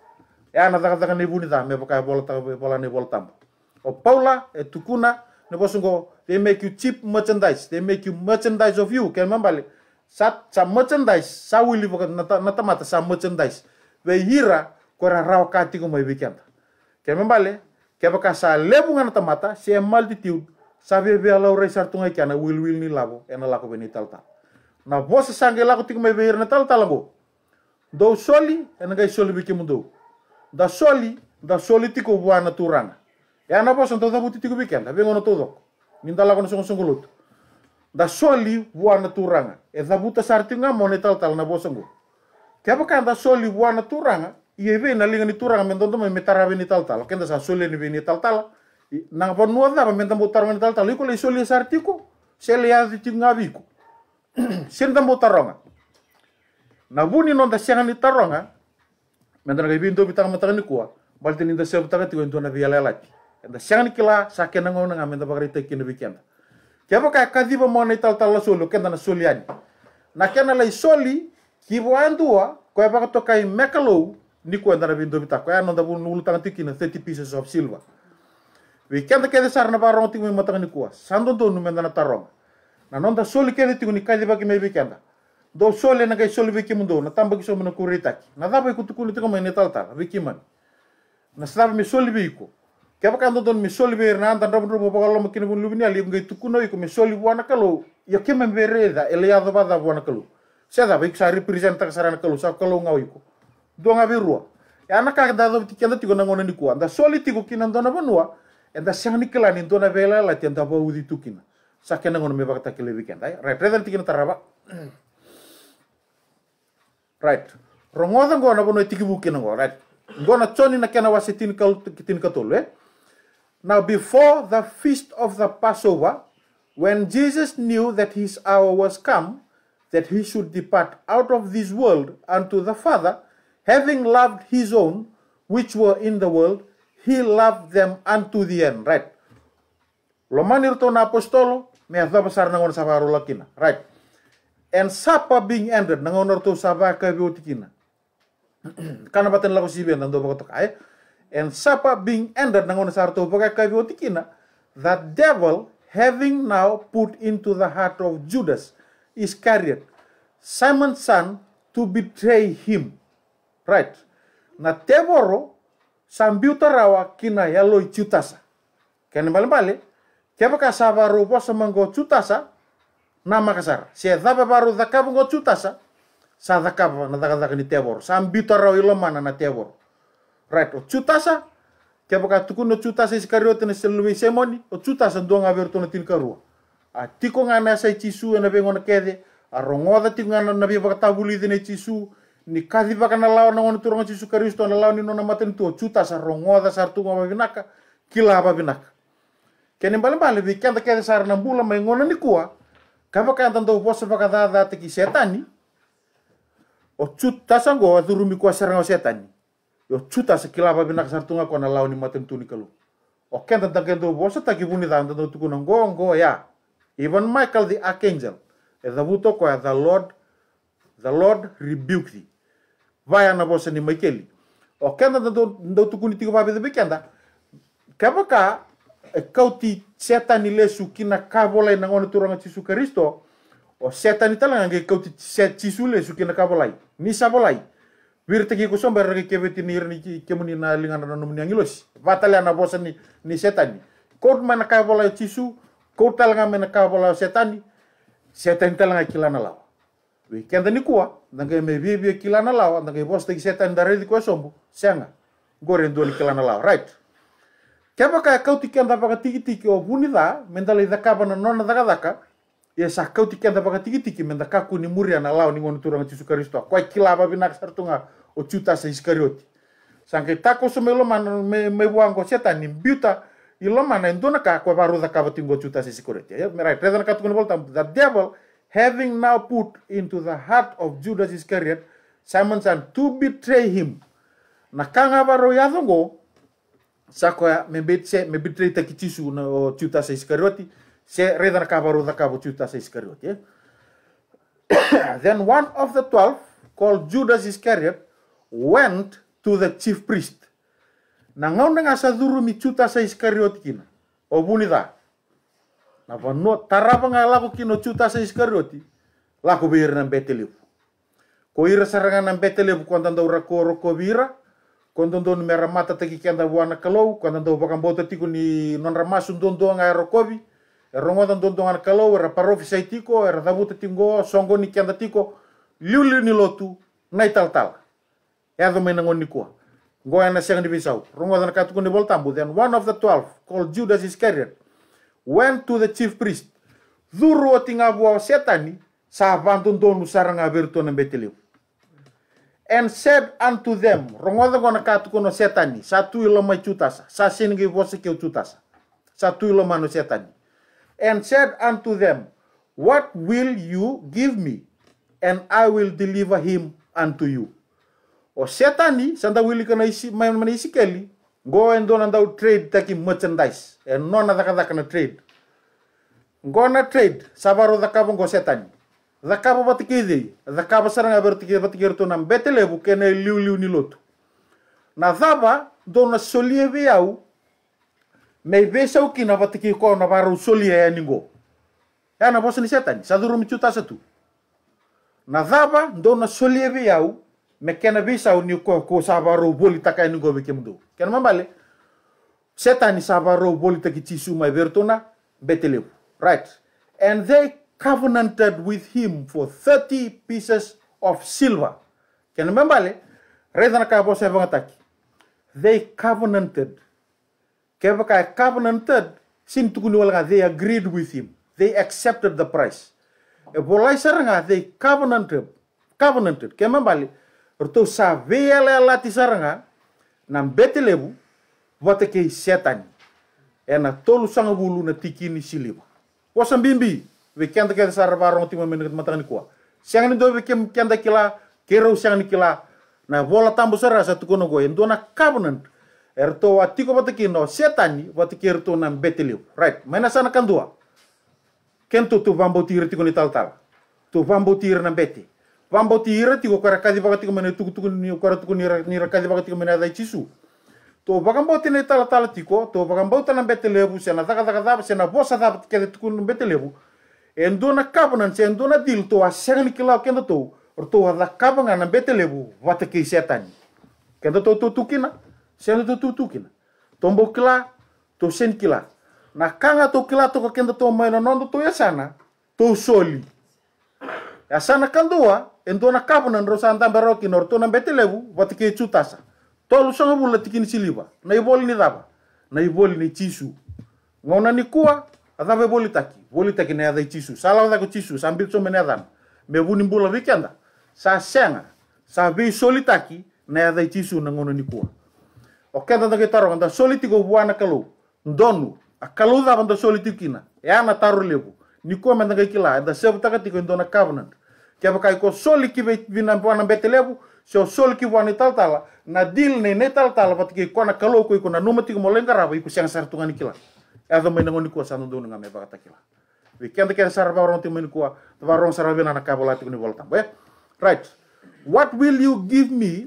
yana taka taka ni bunita me pokai bola taka bola ni bola tambah or Paula and e Tukuna Nebosongo, they make you cheap merchandise. They make you merchandise of you. Can remember sa sa merchandise sa wili ko nata nata mata sa merchandise. Ve hira kora rawa kati ko mai weekend. Can remember ke baka sa lebunga nata mata se multitude sa ve ve ala ore sartunga kana wil wil ni labo ena lako benital ta. Na vos sangue lako tiko mai veir natal talabo. Do soli ena gai soli bikimundo. Da soli da soli tiko buana turanga. Ja na pasan toda buti tiku bikem, tapi ngono tudok. Minta lakon sung sunggulut. Da soli buana turanga. E da buta sartinga monetal tal na bosangu. Tiapa kan da soli buana turanga, ia ve na linga ni turanga mentonto me metara ve tal tal. Kenda sa soli ni tal tal. Na pa nua da pa mentam botar tal tal. Iko le soli sartiku, se le adi tinga biku. Sentam botaronga. Na buni non da sianga ni taronga. Mentan ga bintu bitang matang ni kuwa. Baltin inda sebutaka tigo intuana via lelaki. Εντά σιάνι κιλά, σαν και να γνώνα να τα Και μόνο τα να σούλι Να και να λέει σόλι, κι είπα αντούα, το καί μέκαλου, νίκου έντα να βίντο βιτάκο, έναν τα βούν ούλου τα νατήκινε, θέτη πίσω σε ψήλβα. Βικέντα δεσάρ να βιντο βιτακο τα βουν τα πισω σε και δεσαρ να παρω οτι μου τα Να νόντα keba kanto ton mi soli be na anta ndom ndom bokalo mo kinu lubini ali ngai tukuno iko mi soli wana kalo ya kema bereda ele ya doba da wana kalo sa da baik sa representa kasarana kalo ngawi kalo ngau iko donga berua ya anaka da do tikenda tigo na ngona niku anda soli tigo kinan dona bonua enda sang nikela ni dona bela la tienda ba udi tukina sa kena ngona me bakta kele weekend ai representa tikina taraba right rongoda ngona bono tikibu kinango right ngona choni na kena wasitin kalo kitin katolo Now, before the feast of the Passover, when Jesus knew that his hour was come, that he should depart out of this world unto the Father, having loved his own which were in the world, he loved them unto the end. Right. Lomanir ton apostolo, meatha pasar nangon sabaru lakina. Right. And supper being ended, nangon orto sabaka biotikina. Kana batin lako sibian, nando bakotak. Right. and Sapa being ended nangon sarto pokakaviwotikina, that devil having now put into the heart of Judas is carried Simon's son, to betray him. Right. Na teboro tarawa kina yalo chutasa. Kene bale-bale, keba kasavaru po semenggo chutasa, nama kasar. Siedha ya baru dakab ngo chutasa, sa dakab na dakadakani teboro. ilo ilomana na teboro right o tsutasa kiafaka tokony otsotasa isika reo tena seloesemony otsotasadogna avy ero tona tiny karoa atiko gn'anasa i tsiso anavegna nakede arognoda tiko gn'anavevaka tavolidina i tsiso nikadivaka nalao nagonitorogna tsiso kario sy tonalao tu, namatany to otsotasa rognoda sary togno avavinaka kila avavinaka ke nimbalimbali vikenda kede sary nambola maignonany koa kafaka antandovosy vakadada taky setany otsototasa ngo adhurumi koa saragnao setani. io chuta se kila ba bina kasar tunga kona lau ni matem tuni kalu o kenta ta kento bosa ta ki buni ta ta tukuna ngo ngo ya even michael the archangel eh, e da buto ko the lord the lord rebuke thee Vaya ana bosa ni maikeli o kenta ta ta tukuni tiko ba bida kenta kaba ka e eh, kauti setani le su kina kabolai na ngone turanga chisu kristo o setani talanga nge kauti set chisu le su kina kabolai ni sabolai wirtigi kusomba rake keveti ni ke kemuni na lingan na nomuni angilos vatale na bosa ni ni setani kout mana kai bola tisu kout talanga mana kai bola setani setani talanga kilana lawa Wi kenda ni kua ndangai me bi kilana lawa ndangai bosa ki setani dare di kusombu senga gore ndoli kilana lawa right Kepaka kau tiki anda paka tiki tiki o bunida, da kaba na nona daka daka, Ya sakau tiki anda pakai tiki tiki menda kaku ni muri anak lau ni ngono turang tisu karisto kwa kila apa bina sartunga o cuta sa iskarioti sangke tako so melo man me me kau seta ni biuta i lo mana indona ka kwa baru da kava tingo cuta sa iskarioti ya, ya mera tredan katu volta the devil having now put into the heart of Judas Iscariot Simon San to betray him na kanga baro ya sakoya me betray me betray takitisu na o chuta sa iskarioti Se redana kabaru dakabu Judas Iscariot. Yeah? then one of the twelve, called Judas Iscariot, went to the chief priest. Nangau neng asa mi Judas Iscariot kina. Obunida. Na vano tarapa nga laku kino Judas Iscariot. Laku biir nang betelipu. Ko ira sarangan nang betelipu kontan daura koro ko bira. Kontan don mera mata teki kianda buana kalau. Kontan dau bakam bota tiku ni non ramasun don doang aerokobi. Ya Ερώματα τον τον αρκαλόβερα, παρόφησα η τίκο, ερδαβούτε την κόα, σόγκονη και αντατίκο, λιούλιν η λότου, να ήταν τάλ. Έδωμε έναν γονικό. Εγώ ένα σέγνι βυζάου. Ρώματα να κάτω κονεί βολτά Then one of the twelve, called Judas Iscariot, went to the chief priest. Δούρου ότι να βουα σέτανη, σα βάντον τον ουσάρα να τον εμπετελίου. And said unto them, Ρώματα να κάτω σα του ηλόμα σα σύνγει και ο κιούτασα, σα του ηλόμα and said unto them, What will you give me? And I will deliver him unto you. O satani, sanda wili kana isi mana isi go and do dau trade taki merchandise and nona daka daka na trade. Go na trade sabaro daka bungo satani. Daka bo batikidi daka basaranga bertikidi batikiri tu nam betelebu kene liu liu nilotu. Na daba dona solieve με ιδέα ο κοινό βατικικό να βάρουν σόλοι ένιγκο. Ένα πώ είναι σέτανη, σαν δούρο μητσού τάσε του. Να δάβα ντόνα σόλοι ευγιάου με και να βίσα ο νιουκό κόσα βαρό βόλι τα κάνιγκο με και μου Και να μάλε, σέτανη σα βαρό βόλι τα κοιτσί σου με βέρτονα με Right. And they covenanted with him for 30 pieces of silver. Και να μάλε, ρε δεν ακαμπώ σε ευγατάκι. They covenanted Kebakai covenanted sin tukunual they agreed with him. They accepted the price. Ebolai saranga they covenanted. Covenanted. Ruto Rto la lati saranga nam betelebu wata ke setan. Ena tolu sanga bulu na tikini silibu Wasam bimbi. We kenta ke sarabarong tima menit matangani kuah. Siang ni dobe kem kenda kila kero siang ni kila na bola tambo sara satu kono goyen dona e covenant erto watiko batikino setani watikirto nam betiliu right mena sana kandua kento tu vambotir tiko ni tal tu vambotir nam beti vambotir tiko kara kadi tiko mena tuku tuku ni kara tuku ni ni kadi bagatiko mena dai chisu to bagamboti ne taltal tiko to bagambota nam betelebu sena daga daga daga sena bosa daga kede tuku nam betelebu endona kabunan se endona dil to asengan kilau kento to orto hada kabanga lebu betelebu watikisetani kento to tutukina to, Σε το τούκιν. Το μπουκλά, το σεν Να κάνα το κιλά το κακέντα το το εσάνα. Το σόλι. Εσάνα καντούα, εν τω να κάπουν εν ρωσάν τα μπερόκιν να μπετελεύου, βατικέ τσουτάσα. Το όλο σαν βουλα τικίνη λίβα, Να υπόλοιν η δάβα. Να υπόλοιν η τσίσου. Μόνο νικούα, αδάβε βολιτάκι. Βολιτάκι νέα τσίσου. Σαν λάβα δάκο τσίσου, σαν πίτσο με νέα ο τα o keda daga taro anda solitigo wana kalu ndonu akalu da anda solitikina e ana taru lebu ni kome daga σέβου τα sebu takatiko ndona covenant και από καϊκό σόλι και βίνα που αναμπετελεύουν σε ο σόλι και βουάνε τα άλλα. Να δίλνε ναι τα άλλα, αλλά και εικόνα καλού που Να νούμε τη γμολέν καράβα, είκοσι ένα σαρτού γανι κιλά. Εδώ με είναι γονικό σαν τον τούνε γαμέ βαγατά κιλά. Βικέν δεν κέρδισε αρβά ορόν τη μενικούα, το βαρόν σαραβίνα να κάβω τη γνιβόλτα. Right. What will you give me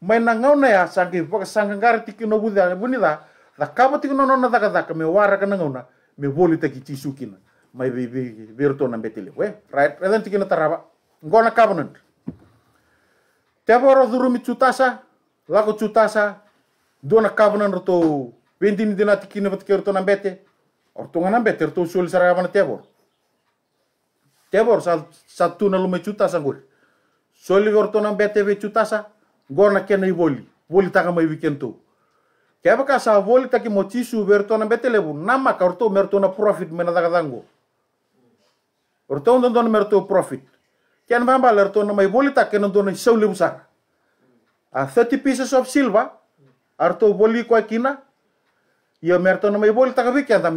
maina ngauna ya sangi paka sangangare tiki no buda bunida da kaba tiki no nona daka daka me wara kana ngauna me boli taki tisukina mai be be berto na betele we right edan tiki na taraba ngona kaba nan teboro durumi cutasa lako cutasa dona kaba ruto, roto bendini dina tiki na batiki roto na bete orto ngana bete roto suli saraba na teboro teboro satu na lume cutasa ngure soli orto na bete be cutasa γόνα και ένα η βόλη. Βόλη τα γάμα η βικεντού. Και έπακα σαν βόλη τα κοιμωτή σου με ρωτώ να με τελεύουν. Να μα καρτώ με ρωτώ να πρόφιτ με ένα δαγαδάγκο. Ρωτώνταν τον με ρωτώ πρόφιτ. Και αν βάμπα λερτώ να με βόλη τα και να τον εισέω λίγο σαν. Αν θέτει πίσω σου αψίλβα, αρτώ βόλη κοα ή με να με βόλη τα γαβίκια τα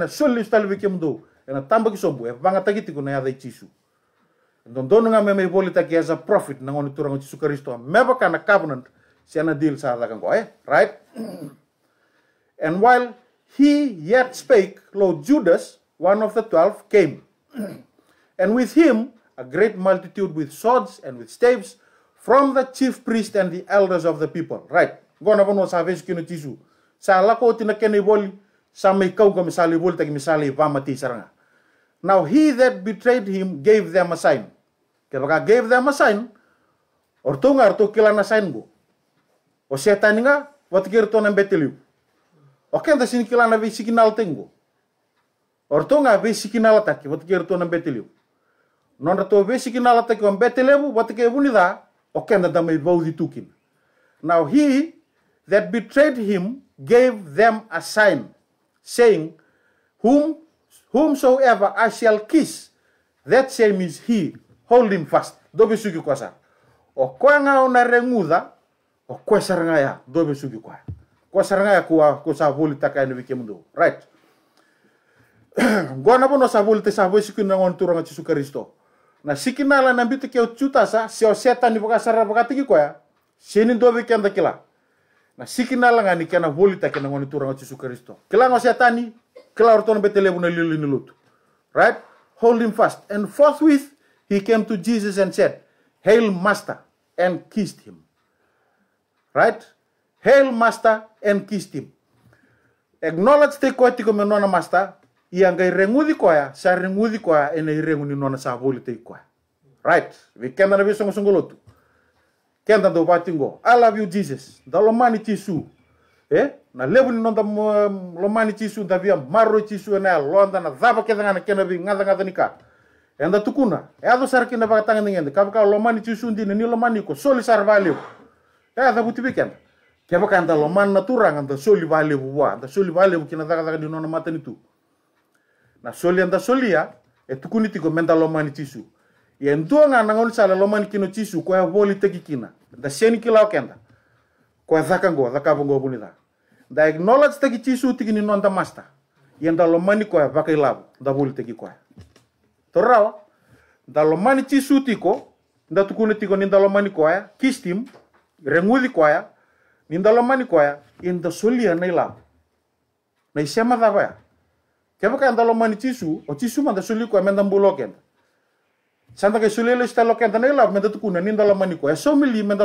με Ένα τάμπο και σόμπου. Επάγα τα γητή κουνέα δε τσίσου. Τον τόνου με με υπόλοιπα και as profit να γονεί τώρα γονεί σου καρίστο. Με έπακα να κάμπναν σε ένα deal σαν δακαν κοέ. Right. And while he yet spake, lo Judas, one of the twelve, came. and with him a great multitude with swords and with staves from the chief priest and the elders of the people. Right. Gona vono sa vesu kino tisu. Sa lako tina kene boli sa me kau ka misali boli tak misali vama ti saranga. Now he that betrayed him gave them a sign. Kaya gave them a sign, or tunga or tukila na sign go. O setan nga, wat kirto ng betiliw. O kenta sinikila na vi sikinal tengo. Or tunga vi sikinal ataki, wat kirto ng betiliw. Non rato vi sikinal ataki ang betiliw, wat kirto o kenta da may baudi tukin. Now he that betrayed him gave them a sign, saying, Whom whomsoever I shall kiss, that same is he. Hold him fast. Dobe sugi kwasa. O kwa nga ona renguza, o kwa saranga ya, dobe sugi kwa. Kwa saranga ya kuwa kusa huli taka ene Right. Gwana bono sa voli te sa huli siku na ngon turanga chisu karisto. Na sikina la nambite ke uchuta sa, si o setan ni buka sarara buka tiki kwa ya. Sini dobe kenda kila. Na sikina la ngani kena voli taka na ngon turanga chisu karisto. Kila ngo setani, Clareton Betelebune Lilinulut. Right? Hold him fast. And forthwith he came to Jesus and said, Hail, Master, and kissed him. Right? Hail, Master, and kissed him. Acknowledge the koatiko menona, Master, ianga irengudi koya, sa rengudi koya, ene irenguni nona sa volite koya. Right? We can na visong sungolotu. Kenda do patingo. I love you, Jesus. Dalomani tisu. Eh? να λέγουν οι νόντα λομάνι τι σου, τα βία μάρου τι σου, ένα λόντα να δάβα και δεν και να βγει, να δεν ε, είναι Έντα του κούνα. και να την γέννη. Κάβω λομάνι τι σου, την ενίλο μανίκο, σ' όλη σαρ Και έβω τα λομάνι να του τα σ' όλη που βουά, τα και να δάγα δεν είναι όνομα σου. Η σου, da acknowledge tagi chisu tigi ni non masta master yanda lo mani ko ba kai lab da bul tagi ko to rawa da lo mani tiko da tukuna tiko ni da lo mani ko ya kistim rengudi ko ya ni da lo mani ko ya in da solia nai lab na isema da ba keba ka da lo mani chisu o chisu man da soli ko men da buloken Santa ke sulele sta lokenta nai lab men da tukuna ni da lo mani ya so mili men da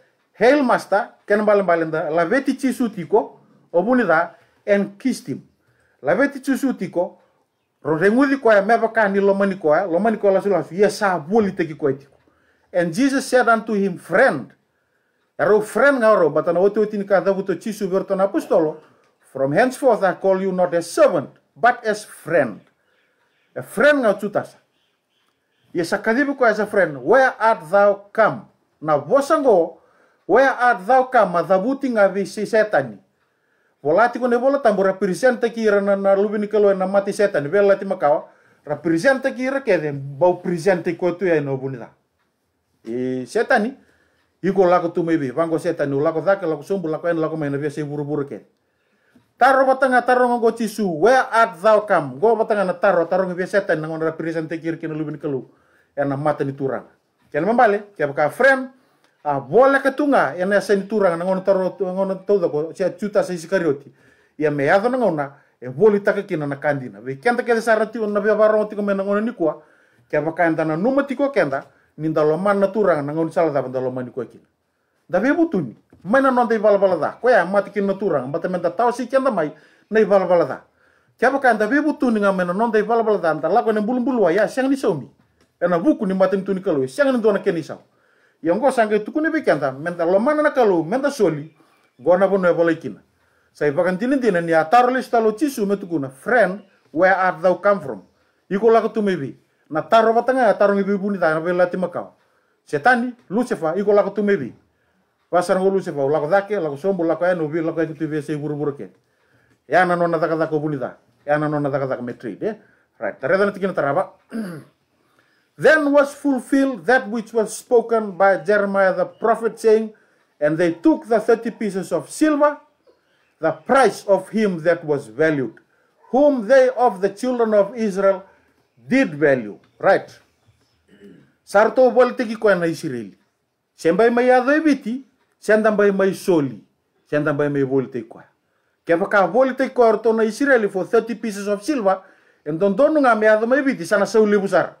Hail, heilmasta ken mbal mbalinda la veti chisutiko obunida en kistim la veti chisutiko ro rengudi koya meva kani lomani koya lomani koya lasu lasu ye sa buli teki koya tiko and jesus said unto him friend ero friend ngaro batana woti woti ni kada buto chisu na apostolo from henceforth i call you not a servant but as friend a friend nga tutasa ye sakadibi koya as a friend where art thou come na vosango Wea ad thou kama thavuti ngavi si setani. Volati kone vola tambo rapirisian kira na na lubini kelo na mati setani. Vela lati makawa. Rapirisian ke kede bau pirisian teko tu ya no bunita. E setani. Iko lako tu mebi. Vango setani. lako thake lako sumbu lako en lako maina biasa se buru buru kede. Taro batanga taro ngongo cisu. Wea ad thou kam. Go batanga na taro taro ngavia setani. Nangon rapirisian takira kena lubini kelo. Ya na mata ni e turang. Kena mambale, Kena baka frame a ah, bola ka tunga e na sen turanga na ngona taro ngona toda ko sia chuta sa isikarioti ia me ado na ngona e boli taka kina na kandina ve kenta ke sa rati na be baro ti ko mena ngona nikua ke ba kanda na numa ti ko kenda ninda lo man na na ngona sala da lo man nikua e kina da be butuni mena non dei bala bala da ko ya mati kina turanga bata menta tau si kenda mai nei bala bala da ke ba kanda be butuni nga mena non dei bala bala da ndala ko ne bulun ya siang ni somi ena buku ni matin tuni kalau siang ni dona kenisa yang yango itu tukuni be ta menta lo mana kalu menta soli gona bono e bola kina sai pakantini dina ni ataro le stalo tisu metukuna friend where art thou come from iko lako mebi na taro batanga taro mebi buni ta na bela kau setani lucifer iko lako mebi pasar ngo lucifer lako dake lako sombo lako eno bi lako eko tu sei buru buru ke ya na nona daka daka buni ya na nona daka daka metri de eh? right tareda na tikina taraba Then was fulfilled that which was spoken by Jeremiah the prophet, saying, And they took the thirty pieces of silver, the price of him that was valued, whom they of the children of Israel did value. Right. Sarto bolte ki kwa na Israeli. Sembai mai yado ebiti, sendambai mai soli, sendambai mai volte kwa. Keva ka volte kwa orto na Israeli for 30 pieces of silver, and don donu nga me yado mai ebiti sana seuli busara.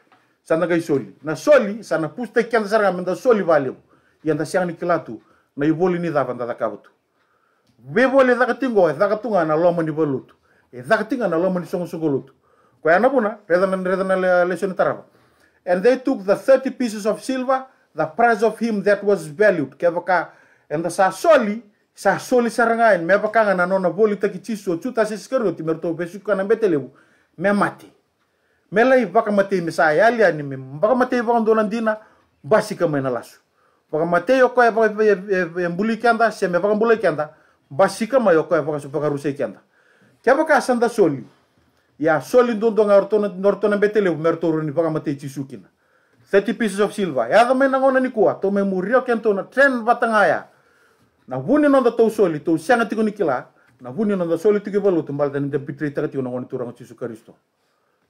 σαν να κάνει καισόλι. Na soli, σαν να πούστε και αν δεν σάργαμε, να soli βάλε Για να τα σιάνει κιλά του, να υπόλοι νίδα πάντα τα δακάβα του. Βε βόλε δάκα τίνγο, εδάκα του να η υπόλου του. Εδάκα τίνγα η λόμον σου κολού του. Κοέα να πούνα, ρέδανα ρέδανα λέσιον τάραμα. And they took the 30 pieces of silver, the price of him that was valued. Και έβακα, and the sasoli, sasoli σαργάιν, με έβακα να νόνα βόλη τα σου, ο τσούτα σε σκέργο, τη κανένα μπέτελε μου, Με μάτι i baka mate mi sa yali ani mi baka mate baka donan dina basika mai nalas baka mate yo ko baka mbuli kanda se me baka mbuli kanda basika mai yo ko baka su baka ruse kanda ke baka da soli ya soli don don ortona, ortona betele mertoru ni baka mate chisukina 30 pieces of silver ya da mena ngona ni to me murio kento na tren batangaya na non nonda to soli to sanga tikoni kila na wuni nonda soli tikibalo tumbal dan de bitri tagati ngona ngona turang chisu kristo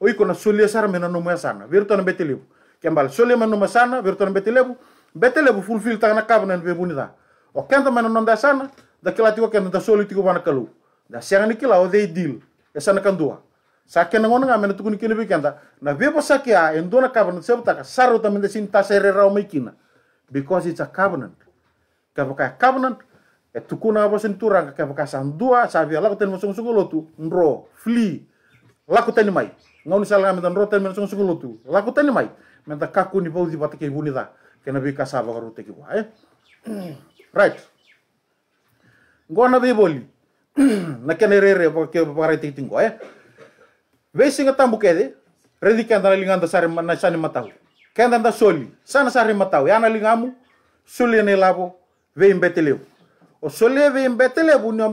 E o iko na solia sara mena nomu ya sana veri tona betelevu Kembal solia mena nomu sana veri tona betelevu betelevu fulfil taga na covenant vevuni da o kenta mena nonda ya sana da kila tiko kenta da soli tiko wana kalou da sianga ni kila o dei deal ya e sana kandua sa kena ngona ngamena tukuni kini bikenta na vepo sakia endona e covenant sebutaka saro tamenda sin tasere rao maikina because it's a covenant kavaka covenant e tukuna apa sen turang kavaka sandua savia lakoten mosung-sung tu nro flee lakoten mai Νόμιζα με τον Ρότερ με τον Σουκουλού του. Λάκο τέλει Με τα κακούνι που δίπατε και βουνιδά. Και να μπει κασάβα γαρουτέ και ε. Right. Γκόνα δε βολή. Να κάνει ρε ρε και την κοέ. Ε. Βέσαι για τα μπουκέδε. Ρε δει και αν τα τα σαν ματάου. Και αν τα σόλι. Σαν σαν ματάου. Εάν αλιγά Σόλι είναι λάβο. να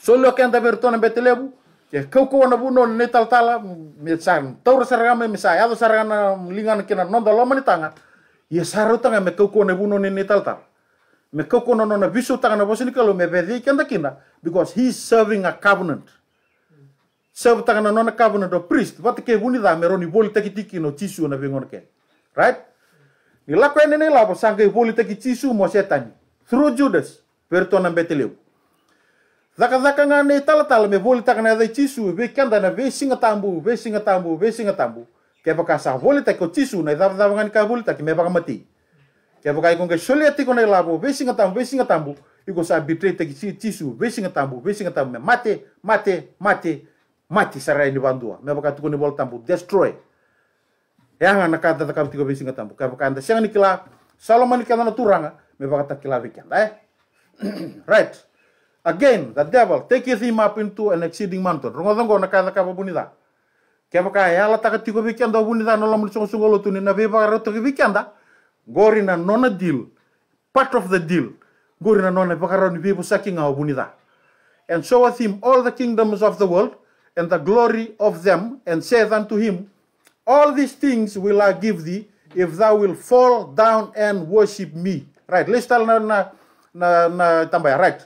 solo ke anda bertona betelebu ke kau ko na buno ne tal tala me sam tor sargame me sa lingan kina non da lomani tanga ye saru tanga me koko ko na buno ne ne tal tala me koko ko na bisu tanga na bosini kalo me bedi kenda kina because he serving a covenant serve tanga na covenant of priest what ke buni da me roni boli takitiki no tisu na bengon ke right ni lakwe ne ne labo sangke boli takitisu mo setan through judas bertona betelebu Daka-daka nga ne tala-tala me voli taka na dai tisu ve kanda na ve singa tambu, ve singa tambu, ve singa tambu. Ke baka sa voli taka tisu na dava dava ngani ka voli taka me baka mati. Ke baka ikon ke soli ati kona ve singa tambu, ve singa tambu. Iko sa bitre taka tisu, ve singa tambu, ve singa tambu. Me mate, mate, mate, mate sarai ni bandua. Me baka tuko bol tambu, destroy. Yang e anak nakata taka tiko ve singa tambu. Ke baka anda siang ni kila, Salomon ni kanda na turanga, me baka takila ve kanda eh. right. Again, the devil taketh him up into an exceeding mountain. Rungodongo na kaya kaba bunida. Kaya kaya ala taka tiko vikenda bunida no lamu sungo sungo lotu ni na beba roto vikenda. Gori na nona deal, part of the deal. Gori na nona baka ni bebo saking a da, And showeth him all the kingdoms of the world and the glory of them, and saith unto him, All these things will I give thee if thou wilt fall down and worship me. Right, let's tell na na na tambaya. Right.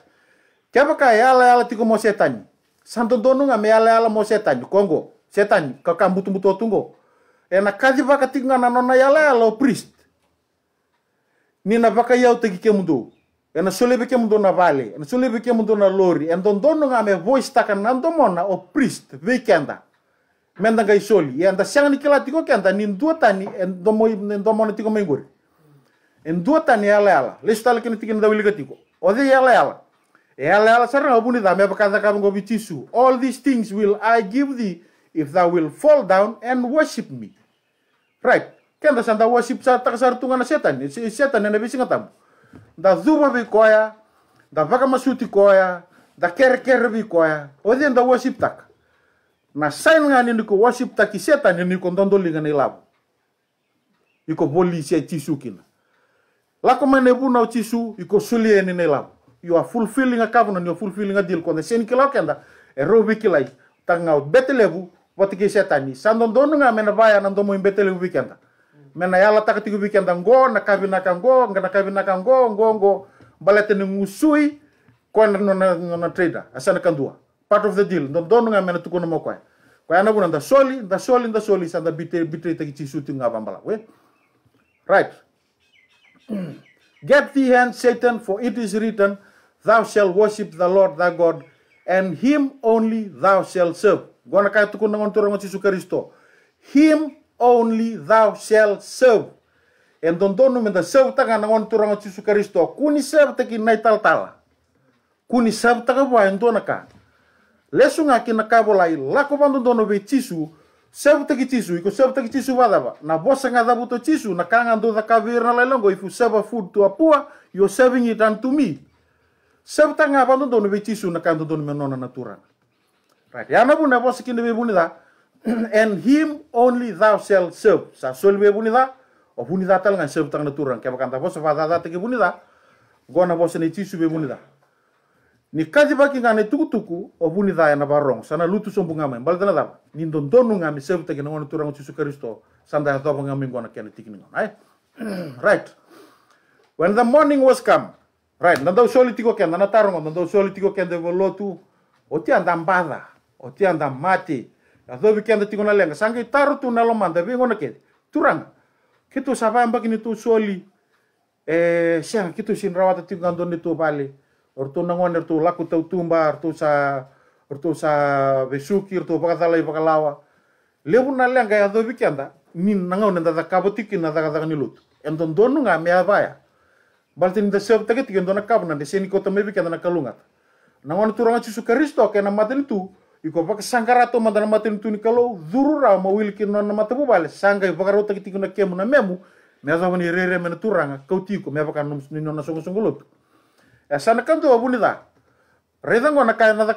Keba ka yala yala tiko mo setani. Santo dono nga me yala yala mo setani. Kongo, setani, kaka mbutu mbutu tungo. E na kazi vaka tiko nga nanona yala o priest. Ni na vaka yau teki ke mundu. E na solebe ke mundu na vale. E na ke mundu na lori. E don dono nga me voice taka nando mona o priest weekenda. Menda nga isoli. E anda siang ni kela tiko kenda. Ni ndua tani e ndomona e tiko menguri. E ndua tani yala yala. Lesu tala kini tiki nda wili katiko. Ode yala yala. Ela na abuni da me bakata kam go tisu. All these things will I give thee if thou will fall down and worship me. Right. Kenda santa worship sa takasartungan setan. Setan na bisi ngatam. Da zuba bi koya, da vaka masuti koya, da ker ker bi koya. Oden da worship tak. Na sain ngani niko worship tak setan ni niko ndondoli ngani labu. Iko boli se kina. Lako mane bu na tisu iko sulieni labu you are fulfilling a covenant, you are fulfilling a deal. Quando sen kilau kenda, e rovi kilai, tangaut betelevu, vati ki setani. Sandon donu nga mena vaya nandomo in betelevu weekenda. Mena yala takatiku weekenda ngo, na kavina kango, nga na kavina kango, ngo, ngo, balete ni ngusui, kwenda nona, nona trader, asana kandua. Part of the deal, don donu nga mena tukono mo kwaya. Kwaya guna nda soli, nda soli, nda soli, sanda bitre, bitre taki chisuti nga bambala. We? Right. Get thee hand, Satan, for it is written, thou shalt worship the Lord thy God, and him only thou shalt serve. Gona kaya tukun nangon turang Yesu Him only thou shalt serve. Εν τον τα σεύτα καναγόν του ραματσίσου καριστό. Κούνι σεύτα και να ιταλ τάλα. Κούνι σεύτα καβουά εν τόνα κα. Λέσου να και να κάβολα η λάκο πάντων τόνο βε τσίσου. Σεύτα και τσίσου. Οικο σεύτα και τσίσου βάδαβα. Να μπόσα να δάβω το τσίσου. Να κάναν το δακαβίρνα λαϊλόγκο. If you serve food Septa nga bantu dono beti su na kanto dono menona natural. Right. ya buna bosi kinde be bunida. And him only thou shalt serve. Sa sol be bunida. O oh, bunida tal nga septa nga natural. Kaya bakanta bosi fa dada teke bunida. Gona bosi ne tisu be bunida. Ni kazi baki nga ne tuku tuku o oh, bunida yana barong. Sana lutu sombu nga men. Balita na daba. Ni dondonu nga mi septa kina ngona natural tisu Kristo. Sanda ya daba nga men gona kene tikini ngona. Eh? Right. When the morning was come, Ράιτ, να το όλη και κοκέντα, να το να και όλη την κοκέντα solitivo. του ότι Μπαδά, τα μπάδα, Μάτι, αν τα μάτι, τι είναι και αν τα το λέγα, σαν και τάρω του το ποιο είναι ε, το ποιο είναι το το ποιο το είναι το ποιο είναι το ποιο το ποιο είναι λάκου τα ουτούμπα, σα Μπάλτε την δεσέω τα γιατί γιοντώνα κάβναν, δεν Να και να μάτεν του. Η κοπάκα σαν καρά του βάλε. να μέμου, με άδωμαν η ρέρε με με ε, να κάνω τα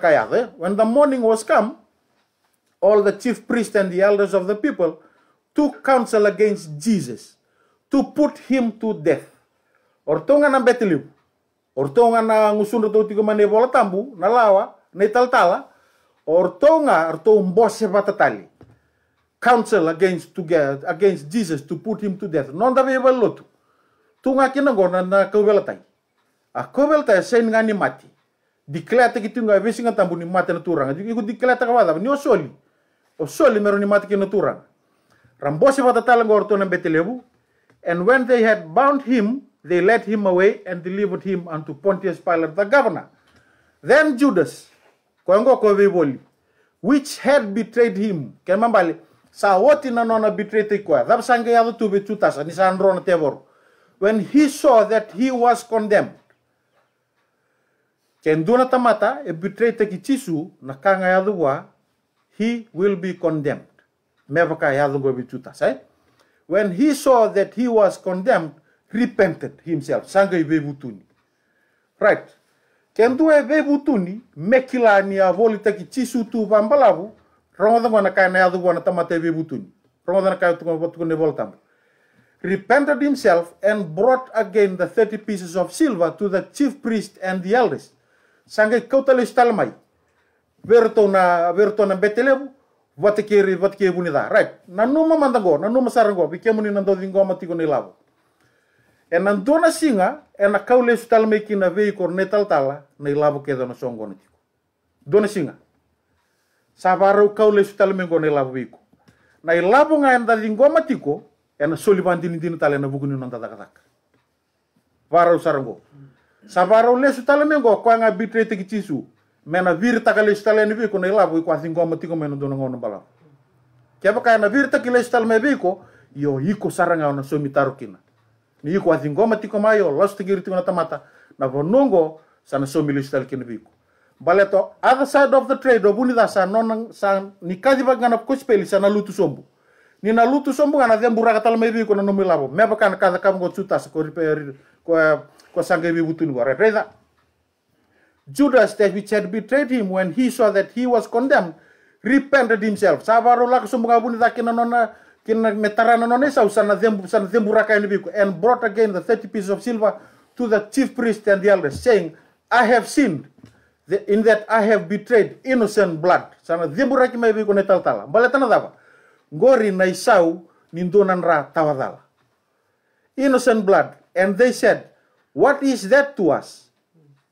τα all the chief priests and the elders of the people took counsel against Jesus to put him to death. Ortonga na ortonga na ngusunda to tigo mane bola tambu, na lawa, na italtala, ortonga orto mbose batatali. Counsel against to get, against Jesus to put him to death. Non da beba lotu. Tunga kina gona na kawelatai. A kawelatai sen ngani mati. Dikleta kitunga vesinga tambu ni mati na turanga. Dikleta ni osoli. o soli meronimati kinuturang. Rambosi vatatalang ortunan betelebu, and when they had bound him, they led him away and delivered him unto Pontius Pilate the governor. Then Judas, koengo koveboli, which had betrayed him, kemambali, sa woti nona betrayed ikwa, dhab sange yadu tubi tutasa, ni sa androna tevor. When he saw that he was condemned, kenduna tamata, e betrayed tekichisu, na kanga yadu he will be condemned. When he saw that he was condemned, repented himself. Right. Kendue bebutuni, mekilani avolitaki chisutu bambalavu, ronda wana kana adu wana tamate bebutuni. Ronda kana tu wana voltam. Repented himself and brought again the 30 pieces of silver to the chief priest and the elders. Sangai kautalis stalmai. verto na verto na betelebu vate kiri vate ke bunida right na numa mandango na numa sarango bike muni na ndodi ngoma tiko ni lavo e na ndona singa e na kaule sutal na kina vei cornetal tala na ilabo keda na songo ni tiko dona singa sa kaule sutal me ngona lavo biko na lavo nga enda ngoma tiko e na soli bandini dini tala e na buguni nanda dakataka Varo sarango sa varou lesu tala kwa nga bitrete kichisu με ένα βίρτα καλέ τα λένε βίκο, να λάβω, οικο με έναν τον να μπαλά. Και έβαλα ένα βίρτα και λε βίκο, ή ο οίκο αραγάνο, ο τα ροκίνα. Ναι, οίκο ο λάστο να τα μάτα, να βονούγκο, σαν να σου βίκο. το other side of the trade, ο βούνιδα σαν σαν αλού να κάθε Judas, which had betrayed him when he saw that he was condemned, repented himself. And brought again the 30 pieces of silver to the chief priest and the elders, saying, I have sinned in that I have betrayed innocent blood. Sana dhimburaki mai biko ne taltala. Baletana dava. Gori na isau nindunan ra tawadala. Innocent blood. And they said, What is that to us?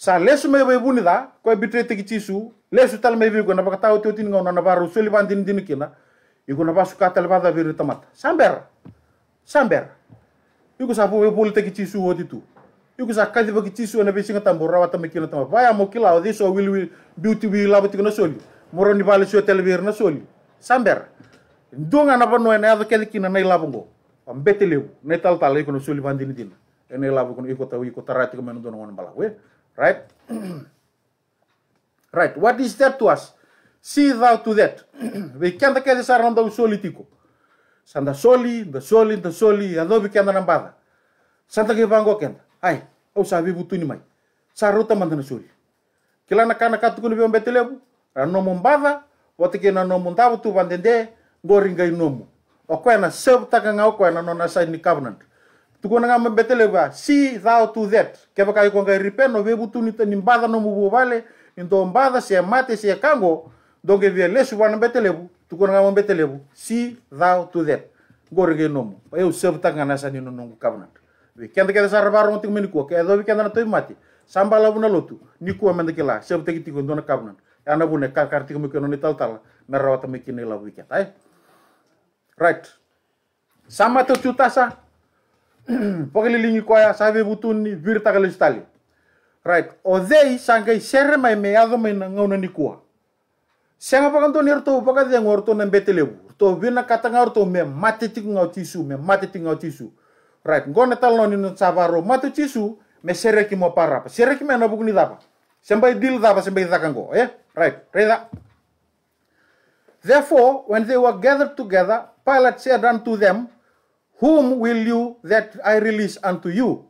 sa lesu me be bunida ko bitre te kichisu lesu tal me bi ko na bakata oti oti ngono na baru suli bandin din kina iku na basu katal bada biru tamat samber samber iku sa be bul te kichisu oti tu iku sa kadi be kichisu na be singa tambora wata me kina tamat vaya mo kila odi so will will beauty will labo tikno soli moro ni bale so tel bir na soli samber ndonga na bano na ado kedi kina na ilabo ambetelew na tal tal iku no suli bandin din ene labo kono iku tawi iku tarati ko menodono ngon balawe eh? Right? right. What is that to us? See thou to that. Βγήκαν και δεσάραν τα ουσόλι τίκο. Σαν τα σόλι, τα σόλι, τα σόλι, εδώ βγήκαν τα ναμπάδα. Σαν τα γεβάγκο κέντα. Αι, όσα βίβου του νημάει. Σαν ρούτα μαντάνε σόλι. Και λάνα κάνα κάτι κονιβέον μπετελεύου. Ανόμον μπάδα, ότι και να νόμουν τάβου του βαντεντέ, γκόριγκα η νόμου. Ο κένα σεβ τα κανά ο κένα νόνα σαν νικάβναντ. tukona nga mabetele ba si thou to that ke ba kai konga ripeno ve butu ni tani mbada no mubu bobale indo mbada se mate se kango donge ve lesu wana betele bu tukona nga mabetele bu si thou to that gore ge nomo pa eu sev tanga na sani no nongu kavnat ve kenda ke sar baro tik meniko ke do vi kenda na to mate samba labu na lotu niku amenda ke la sev teki tiko ndona kavnat ana bune kar kar tiko mikono ni tal tal na rawata mikine la vi kenta right sama to tutasa pagililingi koya butuni virta right o dei serre mai me ado na ngona nikua pakanto ni paka de ngorto na to katanga me matetik ngau tisu me matetik ngau tisu right ngona talno ni no matu tisu me serre ki mo serre ki me na bukuni dapa dil dapa dakango eh right reda Therefore, when they were gathered together, Pilate said unto them, whom will you that I release unto you?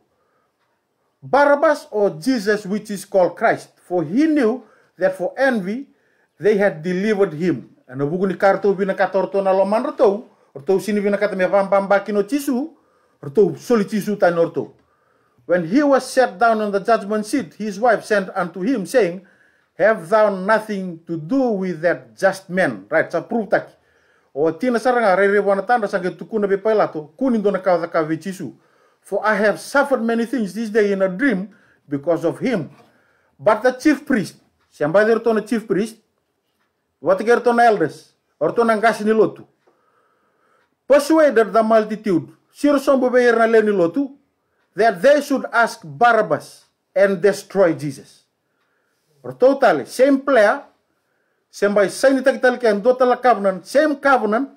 Barabbas or Jesus, which is called Christ? For he knew that for envy they had delivered him. And buku ni na loman rto, rto sini bina kata me pam When he was set down on the judgment seat, his wife sent unto him, saying, Have thou nothing to do with that just man? Right, So prove that. O tina saranga rere wana tanda sange tukuna be pailato dona kawa ka For I have suffered many things this day in a dream because of him. But the chief priest, to na chief priest, to na elders, or na ngasi ni lotu. Persuaded the multitude, sirosombo be yerna ni lotu, that they should ask Barabbas and destroy Jesus. Or totally, same player, σε μπαϊσάνι τα κοιτάλια και εντότα, αλλά κάβουναν,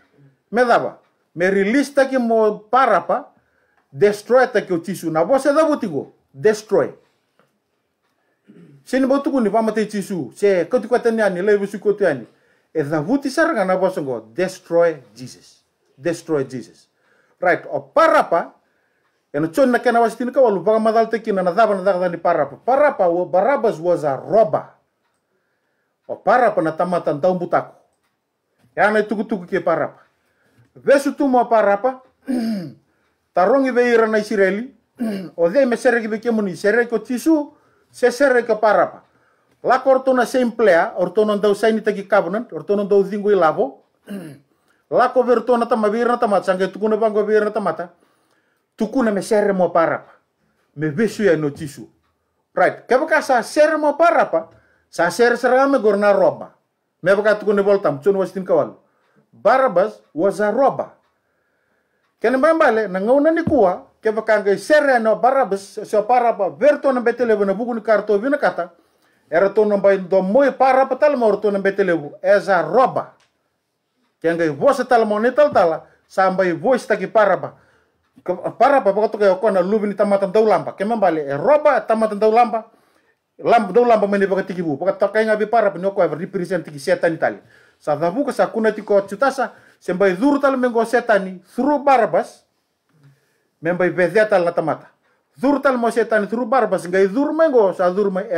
με δάβα. Με ριλίστα και μου πάραπα, destroy τα ο τσίσου να βγω σε δάβο τίγο. Destroy. Σε λοιπόν, το κουνί, πάμε τα τσίσου, σε κότι λέει βουσί Ε δάβο τη να βγω σε εγώ. Destroy Jesus. Jesus. Right, ο πάραπα. Ενώ να ο παράπα να τα μάταν τα ομπουτάκου. Εάν είναι και παράπα. Δε σου τούμω ο Τα ρόγι δε ήρανα η σιρέλη. Ο δε με σέρα και δε και μου είναι η σέρα και ο τί σου σε σέρα ο παράπα. Λάκο ορτώνα σε εμπλέα. Ορτώναν τα ουσάινι τα κυκάβουναν. Ορτώναν τα ουδίγκου η λάβο. Λάκο βερτώνα τα μαβίρνα τα μάτσαν και τούκουνε πάνκο βίρνα τα μάτα. Τούκουνε με σέρε μου ο παράπα. Με βίσου είναι ο τί σου. Right. Και έβγαλα σαν σέρα μου ο sa me gorna roba ne volta mu chun wasitin kawal barabas was a robber kene mbambale na na ni kuwa ke bakanga serre no barabas so paraba verto na betelebu na ni karto na kata era to na bay do moy para tal morto na betelebu as a Ke ngai vosa tal tal tala samba voice taki paraba paraba tuku ke kona lubini tamatan daulamba kemambale e roba tamatan daulamba Λάμπο, δεν λάμπο με νεύρα τίγη μου. Πρώτα κάνει να πάρα πολύ ωραία, βρει πρίζεν τίγη σε τάνι τάλι. Σα θα βούκα, σα ακούνε τίγη κοτσουτάσα, σε μπαϊ δούρταλ με γοσέ τάνι, τα λαταμάτα. Δούρταλ με γοσέ τάνι, θρού σε μπαϊ δούρ με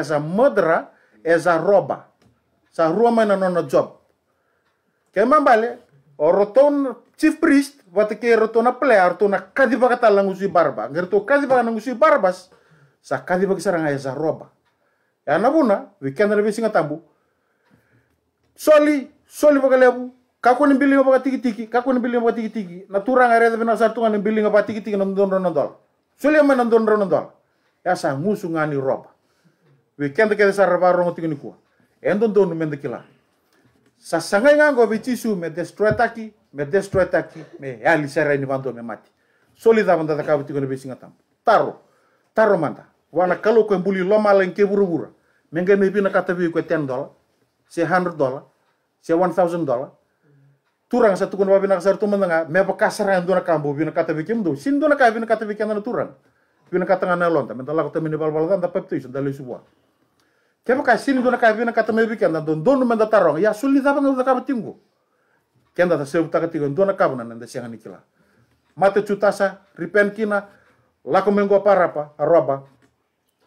σα με μόντρα, ένα Nah. wikenda na bisinga tabu soli soli bakalebu kako ni bilinga baka tiki tiki kako ni bilinga baka tiki tiki na turanga reda bina sartunga ni bilinga baka tiki tiki na ndondro na dol soli ama na dono na dol ya sa ngusu ni roba Wikenda kede saraba rongo tiki ni kuwa endon donu mendekila sa sanga ngango vitisu me destroy taki me destroy taki me ali sera ni vando me mati soli da vanda da kabu ni bisinga tabu taro taro manda wana kalau buli lama lengke buru-buru bi na katabi ko 10 dollar, se 100 dollar, se 1000 dollar. Turang satu kun wabina kasar tu mendengar, meba kasar yang kambo bi na katabi kim do, sin dona kai na katabi kian turang. na katanga na lonta, mentala ko temini balbalkan tapi tu isa dalai sebuah. Kaya ka sin dona kai bina katabi kian na don don menda tarong, ya suli tapa kenda tapa tinggu. Kian ka sebu taka tigon dona kabuna nanda siangan ikila. Mate chutasa ripen kina, lako mengo parapa, aroba,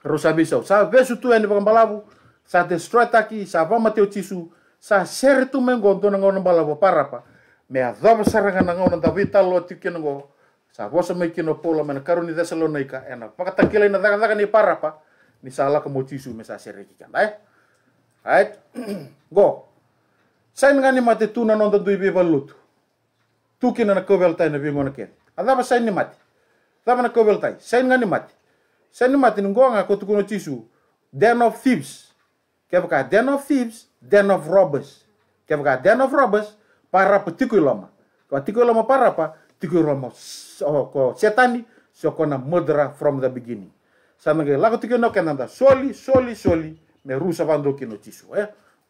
Rosabiso. Sa vesu tu ene pangambalavu, sa destroy taki, sa vama teo tisu, sa seri tu menggonto na ngona balavu parapa. Me adhava saranga na ngona da vita lo tiki ngo, sa vosa me kino pola mena karuni Thessalonica, ena pakatakila na dhaka ni parapa, ni sala kamo tisu me sa seri kikan. Right? Eh? Right? Go. Sain ni mati tu na nonda dui beba lutu. Tu kina na kovel tai na vingona ken. Adaba sain ni mati. Adhava na kovel tai. Sain ni mati sani matin ngonga ko tukono tisu den of thieves kebe den of thieves den of robbers kebe den of robbers parapa tiku iloma ko tiku para parapa tiku iloma so, ko setani so kona murderer from the beginning sana ge lako tiku no kenanda soli soli soli me rusa vando kino tisu eh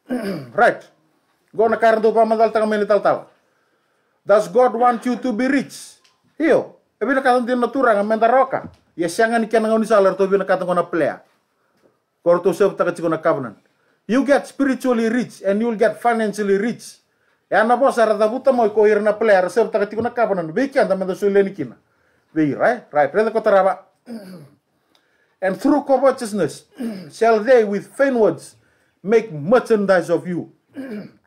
right karen karndo pa mandal tanga meni tal tal does god want you to be rich Iyo, ebina kalan din natura nga mendaroka. roka ia siangan ikan ngau ni salar to bina kata kona player korto sep ta kati kona you get spiritually rich and you'll get financially rich ya na bosa ra buta mo ko irna player sep ta kati kona covenant be kan da menda suleni kina right right pre ko taraba and through covetousness shall they with vain words make merchandise of you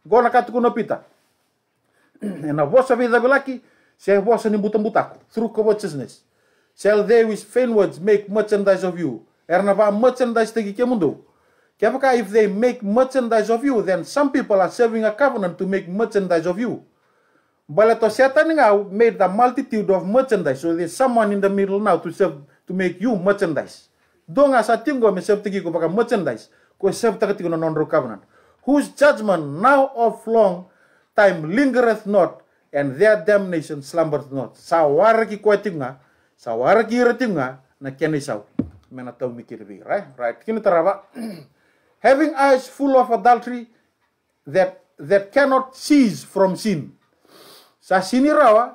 gona kata kona pita na vossa vida velaki se a vossa nimbutambutak through covetousness shall they which fain words make merchandise of you. Ernava merchandise tegi kemundo. Kepaka, if they make merchandise of you, then some people are serving a covenant to make merchandise of you. Balato Satan now made the multitude of merchandise, so there's someone in the middle now to serve to make you merchandise. Don't as a me serve tegi kubaka merchandise, ko serve tegi no non covenant. Whose judgment now of long time lingereth not, and their damnation slumbereth not. Sa waraki sawara kira tinga na kene saw mena taw mikir right right kini taraba having eyes full of adultery that that cannot cease from sin sa sini rawa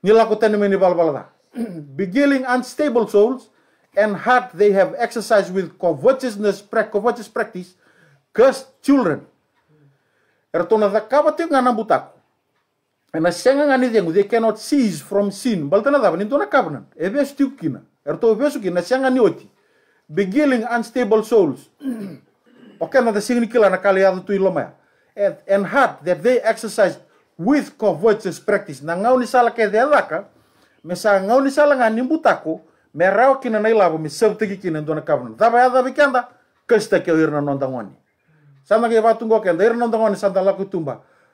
nilakutan meni balbalada beguiling unstable souls and heart they have exercised with covetousness covetous practice cursed children ertona da kaba tinga na Mena shenga ngani dengu, they cannot cease from sin. Baltana dava, nintona covenant. Ebe stuk kina. Erto ebe stuk kina, shenga ni oti. Beginning unstable souls. okay, na singni kila na kali yadu tui And, and heart that they exercise with covetous practice. Na ngau ni sala ke de alaka, mesa ngau ni sala ngani mbutako, merau kina na ilabo, me sabtegi kina nintona covenant. Dava ya dava kenda, kasta ke uirna nondangoni. Sana ke vatungo kenda, irna nondangoni santa laku tumba.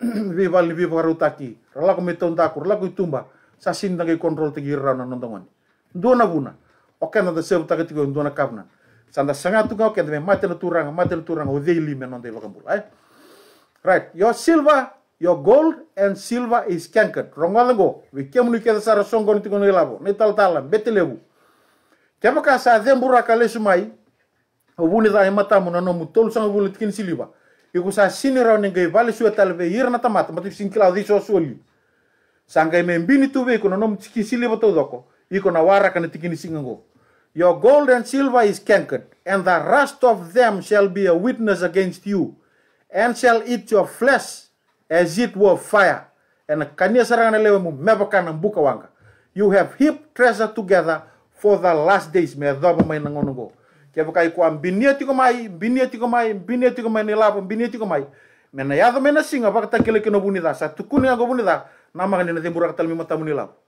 viva li viva rutaki rala ko meton takur la ko tumba sa sin kontrol tigi rana nontongon dona guna oke na da seu takati ko dona kapna sanda sanga tu oke ke de mate na turanga mate na turanga o dei me non de lokambul eh? right your silver your gold and silver is cankered rongalango we kemlu ke sara songon tigo ne labo ne tal talam betelebu kemaka sa dembura kale sumai o buni da matamu na no mutol sang bulu siliba Iku sa siniraw ni gai vale sua talve yir na tamata matu sin kilau di so suoli. Sangai membini tuve iku nonom tiki sili batu doko. Iku na wara kana tikini singango. Your gold and silver is cankered, and the rust of them shall be a witness against you, and shall eat your flesh as it were fire. And kania sarangana lewe mu mebakana mbuka wanga. You have heaped treasure together for the last days. Me adoba mai nangonongo. και βγάλει κουά μπινία τι κομμάι, μπινία τι κομμάι, μπινία τι κομμάι, νελάβο, μπινία τι κομμάι. Με να γιάδω με ένα βάκα τα βάκτα και νοβουνιδά, σα του κούνι αγώ να μάγανε να δεν μπορώ να τα μήματα μου νελάβο.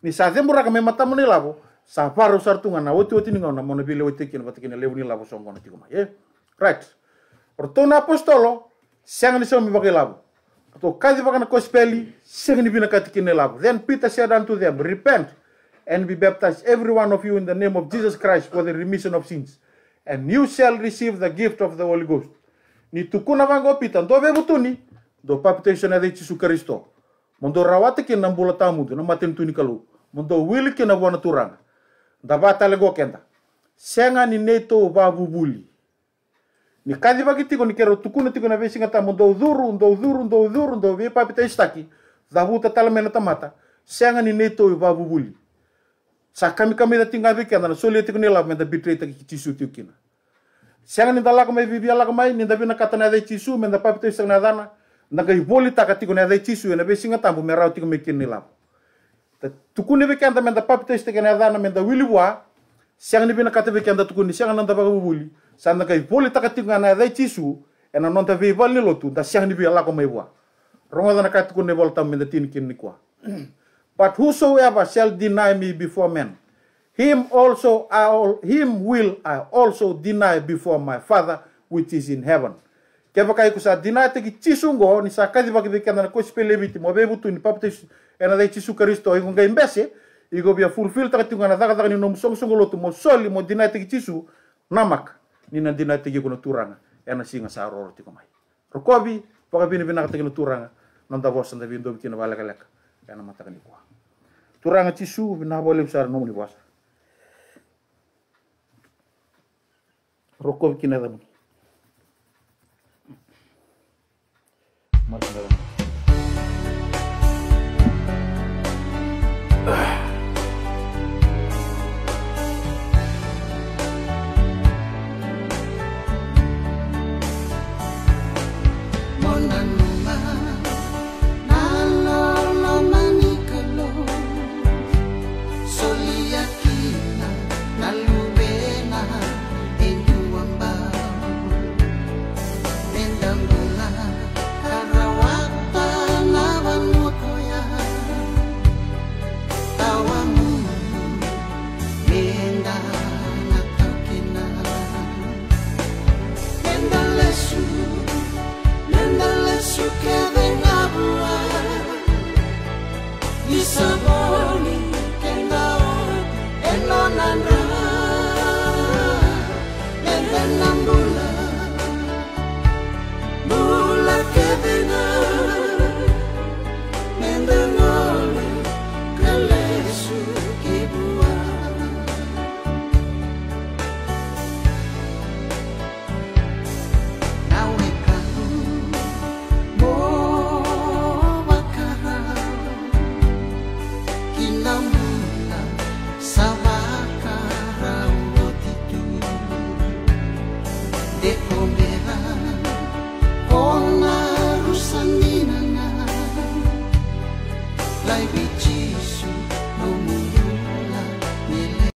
Νι σα δεν μπορώ να με ματά μου νελάβο, σα βάρο σαρτούγα να ό,τι ό,τι νιγό να μόνο πει λέω και κίνο, βάτα λέω νελάβο σαν μόνο τι κομμάι. Ε, right. Ρωτώ να αποστόλω, σε αν είσαι όμοι λάβο. Το κάθε βάγανε κοσπέλι, σε γνιβίνα κάτι κίνε λάβο. Δεν πείτε σε έναν του δεν, repent and be baptized, every one of you, in the name of Jesus Christ for the remission of sins. And you shall receive the gift of the Holy Ghost. Ni Nitukuna vango do vevutuni, do baptization ade Jesus Christo. Mondo rawate ke nambula tamudu, namaten tuni kalu. Mondo wili ke na wana turanga. Dabata lego kenda. Senga ni neto buli. Ni kadi vaki tiko ni kero tukuna tiko na vesinga ta mondo udhuru, ndo udhuru, ndo udhuru, ndo vye papita istaki. Zavuta talamena tamata. Senga ni neto buli. sakami kami da tinga beke na soli leti kuni lava menda bitre ta ki tisu tiu kina sianga ni dalaka mai bibi alaka mai ni da bina katana da tisu menda papito isa na dana na kai boli ta ka tikuna da tisu e na be singa tambu tiku me kini lava ta tukuni beke anda menda papito isa na dana menda wili wa sianga ni bina kata anda tukuni sianga nanda baka buli sanda kai boli ta ka tikuna da tisu ena nonta vivi bali lotu da sianga ni bi alaka mai wa rongo dana ka menda kini kwa But whosoever shall deny me before men, him also I'll, him will I also deny before my Father which is in heaven. Ke vakai kusa deny te ki chisungo ni sakadi vaki de kana ko spelebiti mo bebu tu ni papte ena de chisu Kristo ingo ngai mbese igo bia fulfill ta tu ngana daga daga ni nom song songo lotu mo soli mo deny te ki chisu namak ni na deny te ki kono turanga ena singa sa roro ti komai. Rokobi vaka bini bina ka te ki turanga nanda vosa nda bindo bitina balaka leka ena mataka ni kuwa. Τώρα τι σου να βολέψει αρνόμουν βάσα. Ροκόβει νέδα μου. Μάλιστα δαμούν.